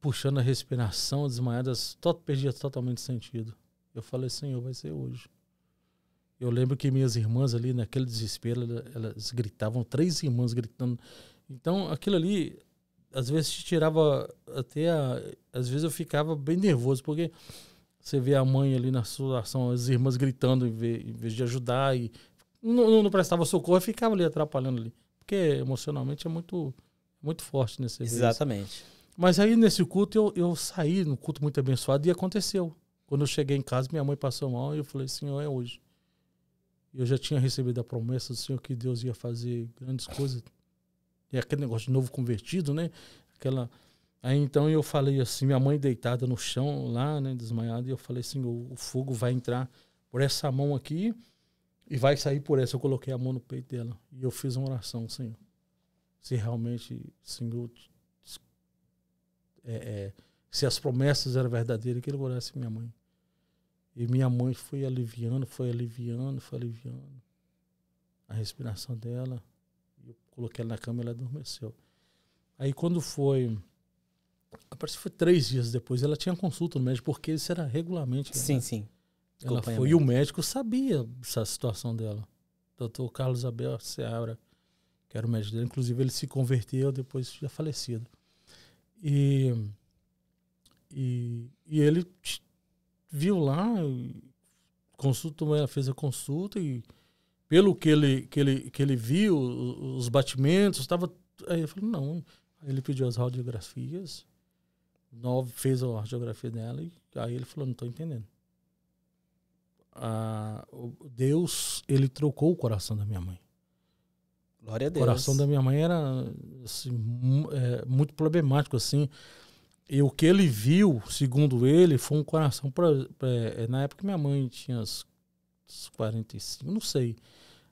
puxando a respiração, desmaiada, perdia totalmente sentido. Eu falei, Senhor, vai ser hoje. Eu lembro que minhas irmãs ali, naquele desespero, elas gritavam, três irmãs gritando. Então, aquilo ali, às vezes, te tirava até a... Às vezes eu ficava bem nervoso, porque você vê a mãe ali na situação, as irmãs gritando em vez de ajudar e não, não prestava socorro ficava ali atrapalhando ali. Porque emocionalmente é muito, muito forte nesse né, evento. Exatamente. Mas aí nesse culto eu, eu saí, no culto muito abençoado, e aconteceu. Quando eu cheguei em casa, minha mãe passou mal e eu falei: Senhor, é hoje. Eu já tinha recebido a promessa do Senhor que Deus ia fazer grandes coisas. E aquele negócio de novo convertido, né? Aquela Aí então eu falei assim, minha mãe deitada no chão lá, né, desmaiada, e eu falei assim, o, o fogo vai entrar por essa mão aqui e vai sair por essa. Eu coloquei a mão no peito dela e eu fiz uma oração, Senhor. Se realmente, Senhor, é, é, se as promessas eram verdadeiras, que ele orasse minha mãe. E minha mãe foi aliviando, foi aliviando, foi aliviando a respiração dela. Eu coloquei ela na cama e ela adormeceu. Aí quando foi Parece que foi três dias depois. Ela tinha consulta no médico, porque isso era regularmente. Né? Sim, né? sim. Ela foi e o médico sabia essa situação dela. Doutor Carlos Abel Seabra, que era o médico dele. Inclusive, ele se converteu depois já falecido. E, e, e ele viu lá, consultou, ela fez a consulta e pelo que ele, que ele, que ele viu, os batimentos, estava. Aí eu falei, não. Ele pediu as radiografias 9 fez a geografia dela e aí ele falou, não estou entendendo. Ah, Deus, ele trocou o coração da minha mãe. Glória a Deus. O coração da minha mãe era assim, é, muito problemático, assim. E o que ele viu, segundo ele, foi um coração. Pra, pra, é, é, na época minha mãe tinha uns 45, não sei.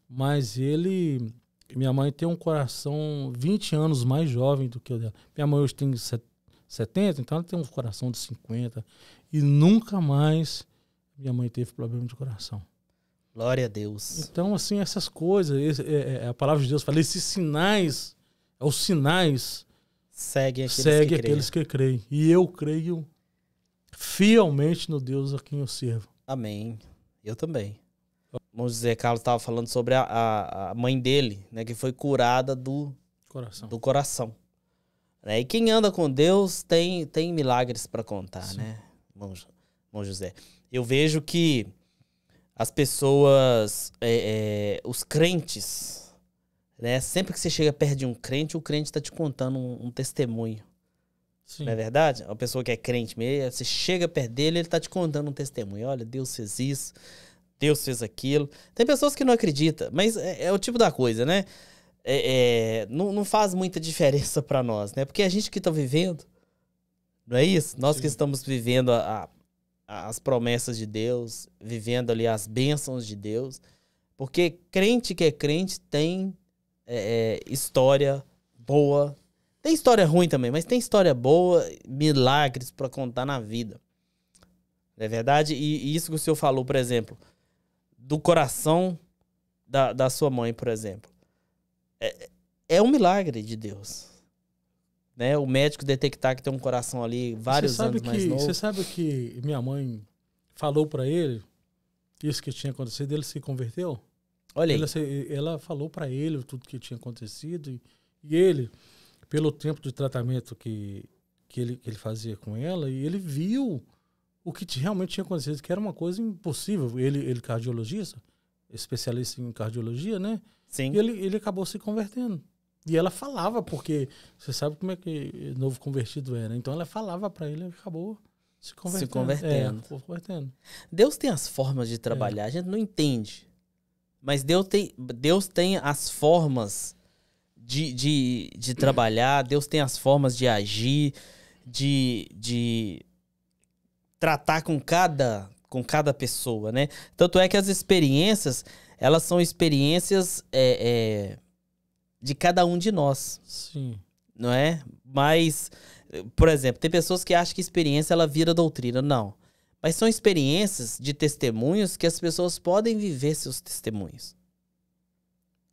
Mas ele. Minha mãe tem um coração 20 anos mais jovem do que o dela. Minha mãe hoje tem 70. 70, então ela tem um coração de 50. E nunca mais minha mãe teve problema de coração. Glória a Deus. Então, assim, essas coisas, esse, é, é, é a palavra de Deus fala, esses sinais, é os sinais. Segue aqueles, segue que, aqueles creem. que creem. E eu creio fielmente no Deus a quem eu sirvo. Amém. Eu também. vamos dizer Carlos estava falando sobre a, a, a, mãe dele, né, que foi curada do coração. Do coração. Né? E quem anda com Deus tem, tem milagres para contar, Sim. né, Bom, Bom José? Eu vejo que as pessoas, é, é, os crentes, né? Sempre que você chega perto de um crente, o crente está te contando um, um testemunho. Sim. Não é verdade? Uma pessoa que é crente mesmo, você chega perto dele, ele está te contando um testemunho. Olha, Deus fez isso, Deus fez aquilo. Tem pessoas que não acreditam, mas é, é o tipo da coisa, né? é, é, não, não faz muita diferença para nós, né? Porque a gente que está vivendo, não é isso? Nós Sim. que estamos vivendo a, a, as promessas de Deus, vivendo ali as bênçãos de Deus, porque crente que é crente tem é, é história boa, tem história ruim também, mas tem história boa, milagres para contar na vida. Não é verdade? E, e, isso que o senhor falou, por exemplo, do coração da, da sua mãe, por exemplo é um milagre de Deus. Né? O médico detectar que tem um coração ali vários anos que, mais novo. Você sabe que minha mãe falou para ele isso que tinha acontecido, ele se converteu? Olha ela, ela, falou para ele tudo que tinha acontecido e, e, ele, pelo tempo de tratamento que, que, ele, que ele fazia com ela, e ele viu o que realmente tinha acontecido, que era uma coisa impossível. Ele, ele cardiologista, especialista em cardiologia, né? Sim. E ele, ele acabou se convertendo. E ela falava, porque você sabe como é que novo convertido era. É, né? Então ela falava para ele e acabou se convertendo. Se convertendo. É, convertendo. Deus tem as formas de trabalhar, é. a gente não entende. Mas Deus tem, Deus tem as formas de, de, de trabalhar, Deus tem as formas de agir, de, de tratar com cada, com cada pessoa, né? Tanto é que as experiências, elas são experiências... É, é de cada um de nós. Sim. Não é? Mas, por exemplo, tem pessoas que acham que experiência ela vira doutrina. Não. Mas são experiências de testemunhos que as pessoas podem viver seus testemunhos.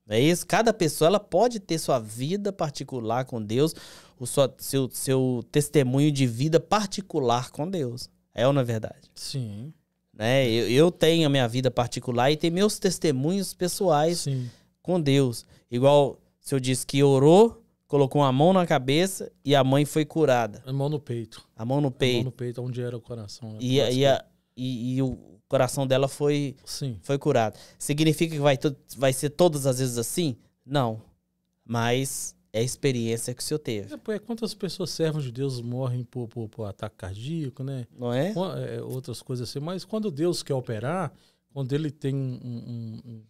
Não é isso? Cada pessoa ela pode ter sua vida particular com Deus, o sua, seu, seu testemunho de vida particular com Deus. É ou não é verdade? Sim. Né? Eu, eu tenho a minha vida particular e tenho meus testemunhos pessoais Sim. com Deus. Igual o senhor disse que orou, colocou a mão na cabeça e a mãe foi curada. A mão no peito. A mão no peito. A mão no peito, onde era o coração. Né? E, e, a, e, e, o coração dela foi, Sim. foi curado. Significa que vai, vai ser todas as vezes assim? Não. Mas é a experiência que o senhor teve. É, é quantas pessoas servam de Deus morrem por, por, por ataque cardíaco, né? Não é? é? Outras coisas assim. Mas quando Deus quer operar, quando ele tem um, um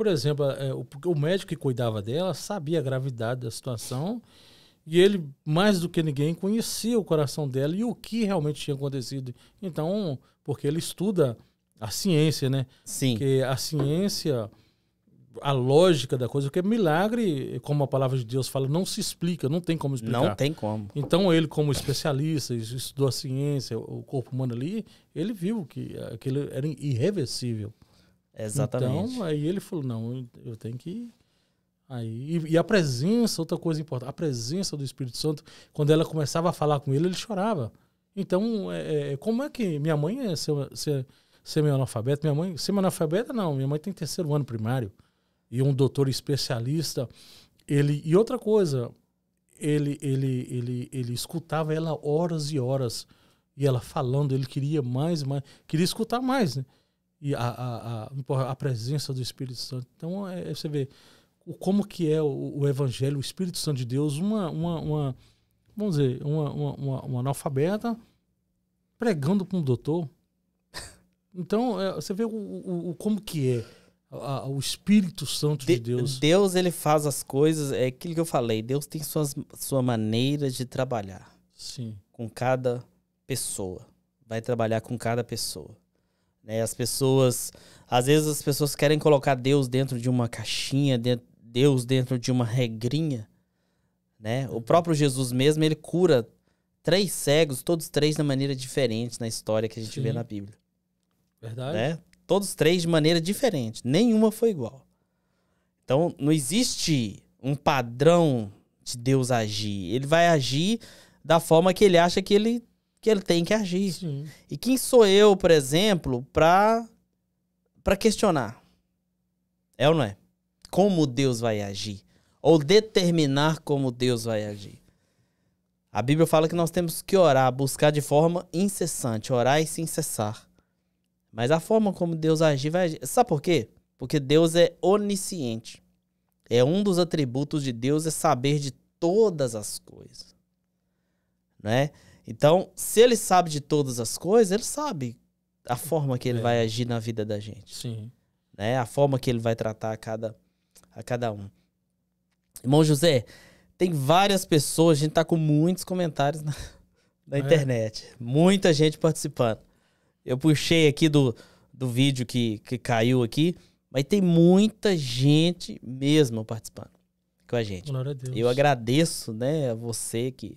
por exemplo, é, o, médico que cuidava dela sabia a gravidade da situação e ele, mais do que ninguém, conhecia o coração dela e o que realmente tinha acontecido. Então, porque ele estuda a ciência, né? Sim. Porque a ciência, a lógica da coisa, porque milagre, como a palavra de Deus fala, não se explica, não tem como explicar. Não tem como. Então, ele, como especialista, estudou a ciência, o corpo humano ali, ele viu que aquilo era irreversível. Exatamente. Então, aí ele falou: não, eu tenho que. Aí, e, e a presença, outra coisa importante, a presença do Espírito Santo, quando ela começava a falar com ele, ele chorava. Então, é, é, é como é que. Minha mãe é meu analfabeta Minha mãe. Semi-analfabeta não, minha mãe tem terceiro ano primário. E um doutor especialista. Ele, e outra coisa, ele, ele, ele, ele escutava ela horas e horas. E ela falando, ele queria mais, mais queria escutar mais, né? e a, a, a, a presença do Espírito Santo. Então, é, é, você vê o, como que é o, o, Evangelho, o Espírito Santo de Deus, uma, uma, uma vamos dizer, uma, uma, uma analfabeta pregando com um doutor. Então, é, você vê o, o, o, como que é a, a, o Espírito Santo de, de, Deus. Deus, ele faz as coisas, é aquilo que eu falei, Deus tem suas, sua maneira de trabalhar. Sim. Com cada pessoa. Vai trabalhar com cada pessoa. Né? As pessoas, às vezes as pessoas querem colocar Deus dentro de uma caixinha, Deus dentro de uma regrinha, né? O próprio Jesus mesmo, ele cura três cegos, todos três de maneira diferente na história que a gente Sim. vê na Bíblia. Verdade. Né? Todos três de maneira diferente, nenhuma foi igual. Então, não existe um padrão de Deus agir. Ele vai agir da forma que ele acha que ele que ele tem que agir. Sim. E quem sou eu, por exemplo, para para questionar? É ou não é? Como Deus vai agir? Ou determinar como Deus vai agir? A Bíblia fala que nós temos que orar, buscar de forma incessante, orar e sem cessar. Mas a forma como Deus agir vai agir. Sabe por quê? Porque Deus é onisciente. É um dos atributos de Deus é saber de todas as coisas. não é então, se ele sabe de todas as coisas, ele sabe a forma que ele é. vai agir na vida da gente. Sim. Né? A forma que ele vai tratar a cada, a cada um. Irmão José, tem várias pessoas, a gente tá com muitos comentários na, (laughs) na é. internet. Muita gente participando. Eu puxei aqui do, do vídeo que, que caiu aqui, mas tem muita gente mesmo participando com a gente. Glória A Deus. Eu agradeço, né, a você que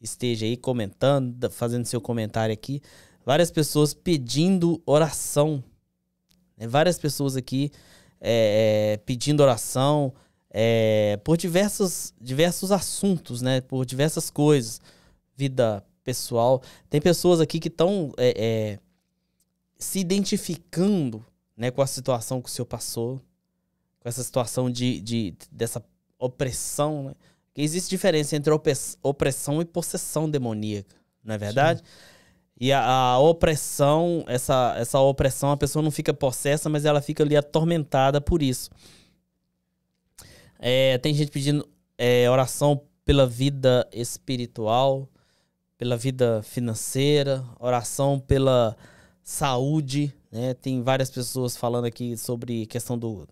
esteja aí comentando, fazendo seu comentário aqui. Várias pessoas pedindo oração. Né? Várias pessoas aqui é, é pedindo oração é, por diversos, diversos assuntos, né? Por diversas coisas. Vida pessoal. Tem pessoas aqui que estão é, é, se identificando né, com a situação que o senhor passou. Com essa situação de, de dessa opressão, né? Que existe diferença entre opressão e possessão demoníaca, não é verdade? Sim. E a, a, opressão, essa, essa opressão, a pessoa não fica possessa, mas ela fica ali atormentada por isso. É, tem gente pedindo é, oração pela vida espiritual, pela vida financeira, oração pela saúde, né? Tem várias pessoas falando aqui sobre questão do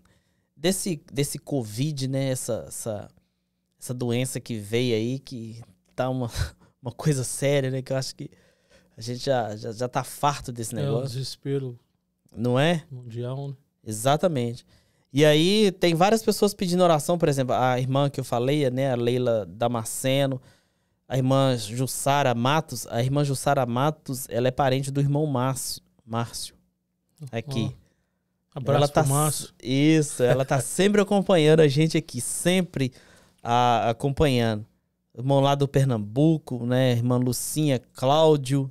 desse desse covid, né? Essa, essa essa doença que veio aí, que tá uma, (laughs) uma coisa séria, né? Que eu acho que a gente já, já, já tá farto desse é negócio. É o desespero. Não é? Mundial, né? Exatamente. E aí tem várias pessoas pedindo oração, por exemplo, a irmã que eu falei, né? A Leila Damasceno, a irmã Jussara Matos. A irmã Jussara Matos, ela é parente do irmão Márcio. Márcio. Aqui. Ah. Abraço ela tá, Márcio. Isso, ela tá sempre acompanhando a gente aqui, sempre a, acompanhando. Irmão lá do Pernambuco, né? Irmã Lucinha Cláudio,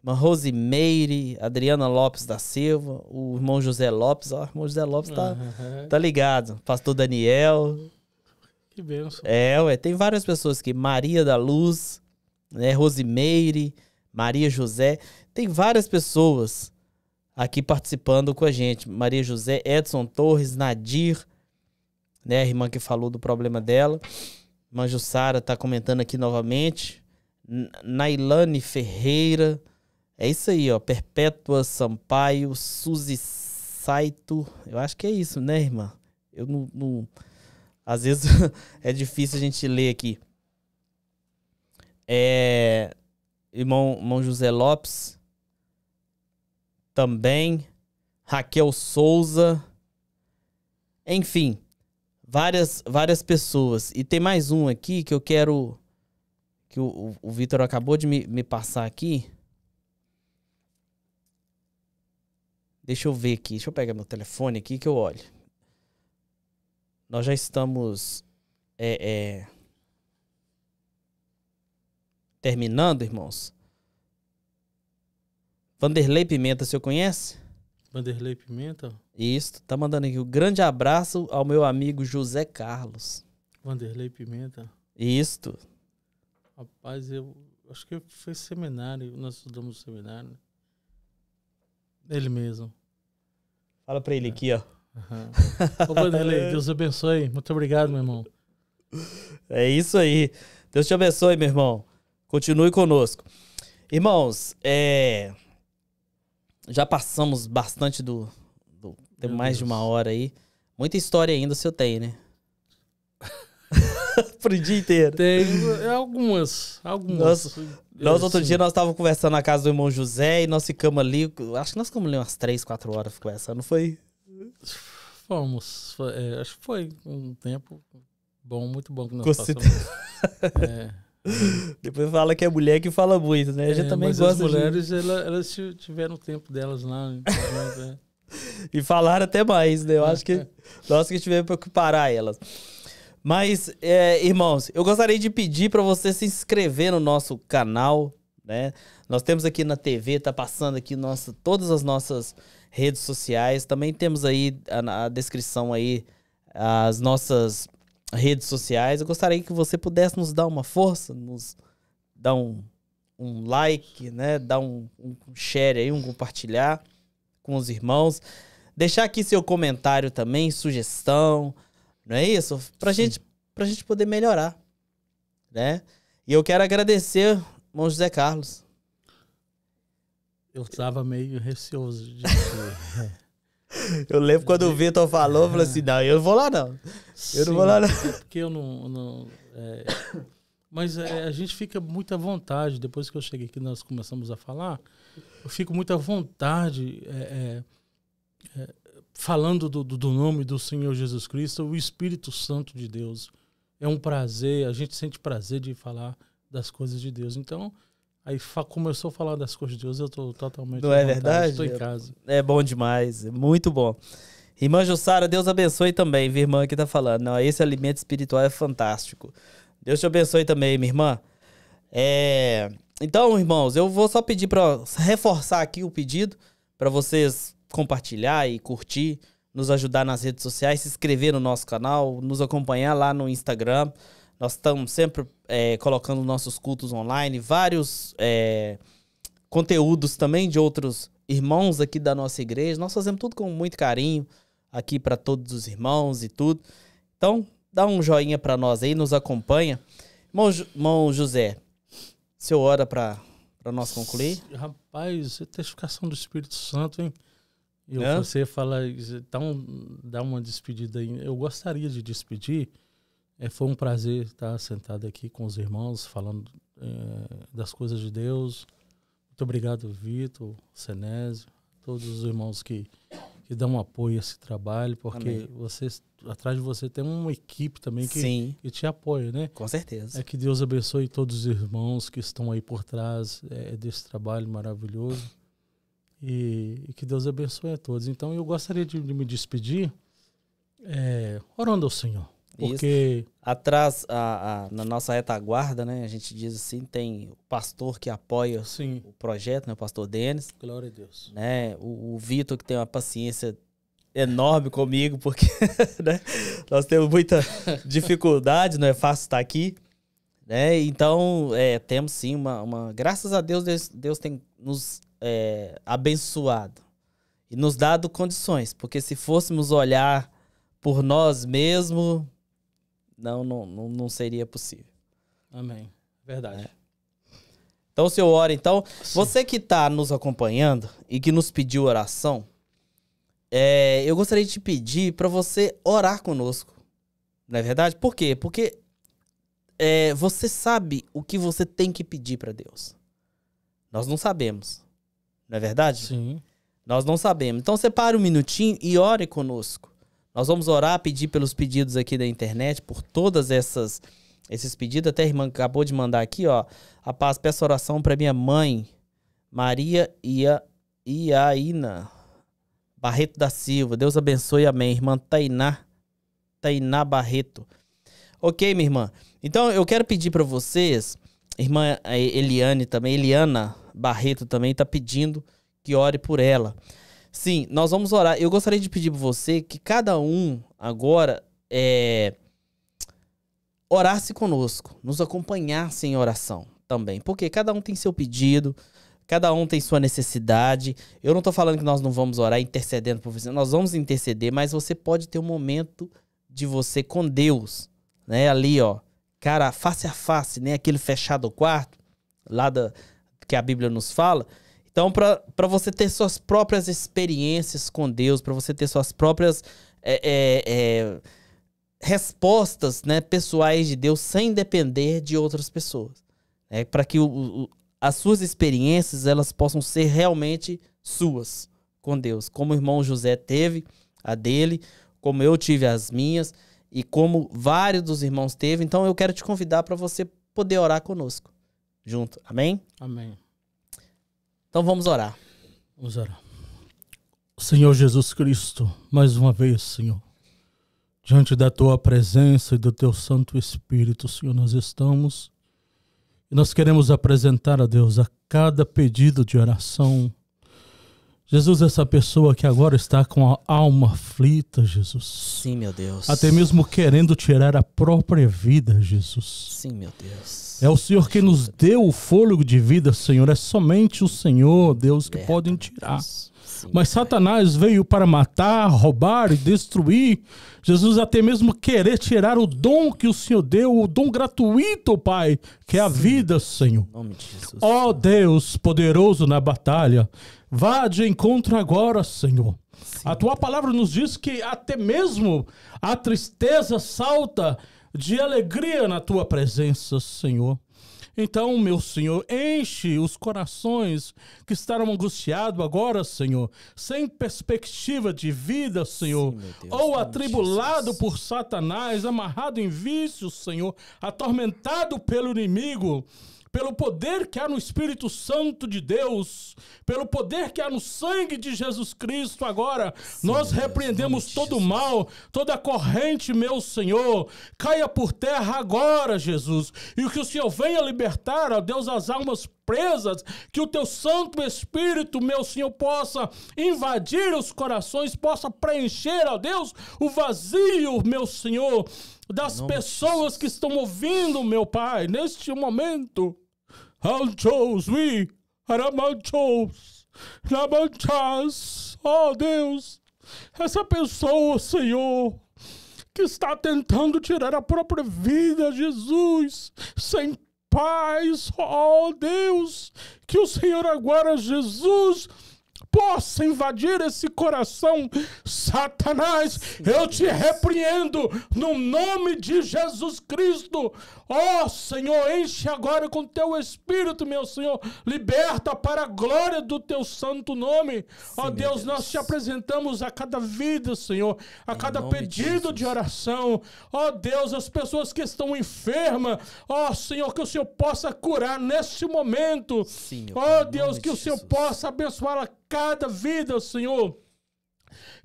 irmã Rosimeire, Adriana Lopes da Silva, o irmão José Lopes, ó, o irmão José Lopes tá, uhum. tá ligado. Pastor Daniel. Que benção. É, ué, tem várias pessoas aqui. Maria da Luz, né? Rosimeire, Maria José. Tem várias pessoas aqui participando com a gente. Maria José, Edson Torres, Nadir, né? A irmã que falou do problema dela. Manjo está tá comentando aqui novamente. Nailane Ferreira. É isso aí, ó. Perpétua Sampaio, Suzy Saito. Eu acho que é isso, né, irmã? Eu não. não... Às vezes (laughs) é difícil a gente ler aqui. É... Irmão, irmão José Lopes. Também. Raquel Souza. Enfim, várias, várias pessoas. E tem mais um aqui que eu quero. Que o, o, o Vitor acabou de me, me passar aqui. Deixa eu ver aqui. Deixa eu pegar meu telefone aqui que eu olho. Nós já estamos. É, é, terminando, irmãos. Vanderlei Pimenta, o senhor conhece? Vanderlei Pimenta? Isso, tá mandando aqui. Um grande abraço ao meu amigo José Carlos. Vanderlei Pimenta. Isto. Rapaz, eu acho que foi seminário, nós estudamos seminário. Né? Ele mesmo. Fala pra ele é. aqui, ó. Uhum. Ô, Vanderlei, (laughs) Deus abençoe. Muito obrigado, meu irmão. É isso aí. Deus te abençoe, meu irmão. Continue conosco. Irmãos, é... já passamos bastante do, tem Meu mais Deus. de uma hora aí. Muita história ainda se eu tenho, né? (laughs) Pro dia inteiro. Tem algumas. Algumas. Nós, nós outro assim. dia, nós estávamos conversando na casa do irmão José e nós ficamos ali. Acho que nós ficamos ali umas 3, 4 horas conversando. Foi. Fomos. Foi, é, acho que foi um tempo bom, muito bom que nós Consider... passamos. é. é. (laughs) Depois fala que é mulher que fala muito, né? É, já também gosta. As mulheres, de... elas, elas tiveram o tempo delas lá. Né? (laughs) e falaram até mais, né? Eu acho que (laughs) nós que tivemos que parar elas. Mas, é, irmãos, eu gostaria de pedir para você se inscrever no nosso canal, né? Nós temos aqui na TV, tá passando aqui nossa, todas as nossas redes sociais. Também temos aí na descrição aí as nossas redes sociais. Eu gostaria que você pudesse nos dar uma força, nos dar um, um like, né? Dar um, um share aí, um compartilhar com os irmãos. Deixar aqui seu comentário também, sugestão, não é isso? Pra gente, pra gente poder melhorar, né? E eu quero agradecer, irmão José Carlos. Eu tava meio receoso de (laughs) Eu lembro quando o Vitor falou, falou assim, não, eu não vou lá não. Eu Sim, não vou lá não. É porque eu não... não é... Mas é, a gente fica muito à vontade. Depois que eu cheguei aqui, nós começamos a falar eu fico muito à vontade é, é, é falando do, do nome do Senhor Jesus Cristo, o Espírito Santo de Deus. É um prazer, a gente sente prazer de falar das coisas de Deus. Então, Aí começou a falar das coisas de Deus, eu estou totalmente. Não é vontade, verdade? Estou em é casa. É bom demais, é muito bom. Irmã Jussara, Deus abençoe também, minha irmã que está falando. Não, esse alimento espiritual é fantástico. Deus te abençoe também, minha irmã. É... Então, irmãos, eu vou só pedir para reforçar aqui o pedido para vocês compartilhar e curtir, nos ajudar nas redes sociais, se inscrever no nosso canal, nos acompanhar lá no Instagram. Nós estamos sempre é, colocando nossos cultos online, vários é, conteúdos também de outros irmãos aqui da nossa igreja. Nós fazemos tudo com muito carinho aqui para todos os irmãos e tudo. Então, dá um joinha para nós aí, nos acompanha. Irmão, irmão José, você ora para nós concluir? Rapaz, é testificação do Espírito Santo, hein? E é? você fala, dá, dá uma despedida aí. Eu gostaria de despedir. É, foi um prazer estar sentado aqui com os irmãos, falando é, das coisas de Deus. Muito obrigado, Vitor, Senésio, todos os irmãos que dá dão um apoio a esse trabalho, porque você, atrás de você tem uma equipe também que, que, te apoia, né? Com certeza. É que Deus abençoe todos os irmãos que estão aí por trás é, desse trabalho maravilhoso. E, e, que Deus abençoe a todos. Então, eu gostaria de, de me despedir é, orando ao Senhor. Porque Isso. atrás, a, a, na nossa retaguarda, né? A gente diz assim, tem o pastor que apoia Sim. o projeto, né? O pastor Denis. Glória a Deus. Né? O, o Vitor, que tem uma paciência enorme comigo, porque (laughs) né? nós temos muita (laughs) dificuldade, não é fácil estar aqui. Né? Então, é, temos sim uma, uma, Graças a Deus, Deus, Deus tem nos é, abençoado e nos dado condições, porque se fôssemos olhar por nós mesmos, não, não, não, seria possível. Amém. Verdade. É. Então, oro, então, Sim. você que está nos acompanhando e que nos pediu oração, é, eu gostaria de te pedir para você orar conosco. Não é verdade? Por quê? Porque é, você sabe o que você tem que pedir para Deus. Nós não sabemos. Não é verdade? Sim. Nós não sabemos. Então, separe um minutinho e ore conosco. Nós vamos orar, pedir pelos pedidos aqui da internet, por todas essas esses pedidos. Até a irmã acabou de mandar aqui, ó. A paz, peço oração para minha mãe, Maria Ia, Iaína Barreto da Silva. Deus abençoe, amém. Irmã Tainá, Tainá Barreto. Ok, minha irmã. Então, eu quero pedir para vocês, irmã eh, Eliane também, Eliana Barreto também está pedindo que ore por ela. Sim, nós vamos orar. Eu gostaria de pedir para você que cada um agora é, orasse conosco, nos acompanhasse em oração também, porque cada um tem seu pedido, cada um tem sua necessidade. Eu não estou falando que nós não vamos orar intercedendo por você, nós vamos interceder, mas você pode ter um momento de você com Deus, né? Ali, ó, cara, face a face, né? Aquele fechado quarto, lá da, que a Bíblia nos fala, então, para você ter suas próprias experiências com Deus, para você ter suas próprias é, é, é, respostas né, pessoais de Deus sem depender de outras pessoas. né, para que o, o, as suas experiências elas possam ser realmente suas com Deus. Como o irmão José teve a dele, como eu tive as minhas e como vários dos irmãos teve. Então eu quero te convidar para você poder orar conosco junto. Amém? Amém. Então vamos orar. Vamos orar. Senhor Jesus Cristo, mais uma vez, Senhor, diante da tua presença e do teu Santo Espírito, Senhor, nós estamos e nós queremos apresentar a Deus a cada pedido de oração Jesus, essa pessoa que agora está com a alma aflita, Jesus. Sim, meu Deus. Até mesmo querendo tirar a própria vida, Jesus. Sim, meu Deus. É o Senhor que nos deu o fôlego de vida, Senhor. É somente o Senhor, Deus, que pode podem tirar. Deus. Mas Satanás veio para matar, roubar e destruir. Jesus até mesmo querer tirar o dom que o Senhor deu, o dom gratuito, Pai, que é a Sim. vida, Senhor. Em nome de Jesus. Ó oh, Deus poderoso na batalha, vá de encontro agora, Senhor. Sim. A tua palavra nos diz que até mesmo a tristeza salta de alegria na tua presença, Senhor. Então, meu Senhor, enche os corações que estarão angustiados agora, Senhor, sem perspectiva de vida, Senhor, Sim, Deus, ou atribulado Jesus. por Satanás, amarrado em vícios, Senhor, atormentado pelo inimigo pelo poder que há no Espírito Santo de Deus, pelo poder que há no sangue de Jesus Cristo agora, Sim, nós repreendemos Deus, todo o mal, toda corrente, meu Senhor, caia por terra agora, Jesus, e que o Senhor venha libertar, ó Deus, as almas presas, que o teu Santo Espírito, meu Senhor, possa invadir os corações, possa preencher, ó Deus, o vazio, meu Senhor, das pessoas que estão ouvindo, meu Pai, neste momento. Ranchos, we Aramanchos, Ramanchas, oh Deus, essa pessoa, Senhor, que está tentando tirar a própria vida, Jesus, sem paz, oh Deus, que o Senhor agora, Jesus, possa invadir esse coração. Satanás, eu te repreendo no nome de Jesus Cristo. Ó oh, Senhor, enche agora com teu espírito, meu Senhor. Liberta para a glória do teu santo nome. Ó oh, Deus, nós te apresentamos a cada vida, Senhor, a em cada pedido de, de oração. Ó oh, Deus, as pessoas que estão enfermas. Ó Senhor, que o Senhor possa curar neste momento. Ó Deus, que o Senhor possa abençoar a cada vida, Senhor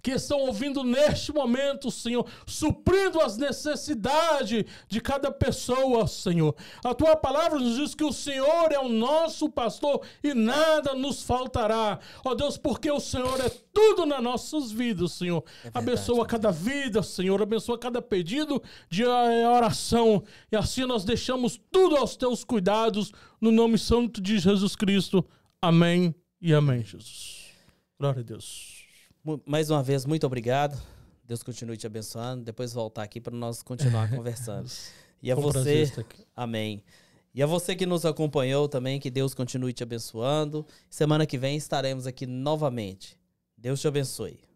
que estão ouvindo neste momento, Senhor, suprindo as necessidades de cada pessoa, Senhor. A tua palavra nos diz que o Senhor é o nosso pastor e nada nos faltará. Ó Deus, porque o Senhor é tudo nas nossas vidas, Senhor. É verdade, abençoa cada vida, Senhor. Abençoa cada pedido de eh, oração. E assim nós deixamos tudo aos teus cuidados, no nome santo de Jesus Cristo. Amém e amém, Jesus. Glória a Deus. Mais uma vez, muito obrigado. Deus continue te abençoando. Depois voltar aqui para nós continuar (laughs) conversando. E a você. Amém. E a você que nos acompanhou também, que Deus continue te abençoando. Semana que vem estaremos aqui novamente. Deus te abençoe.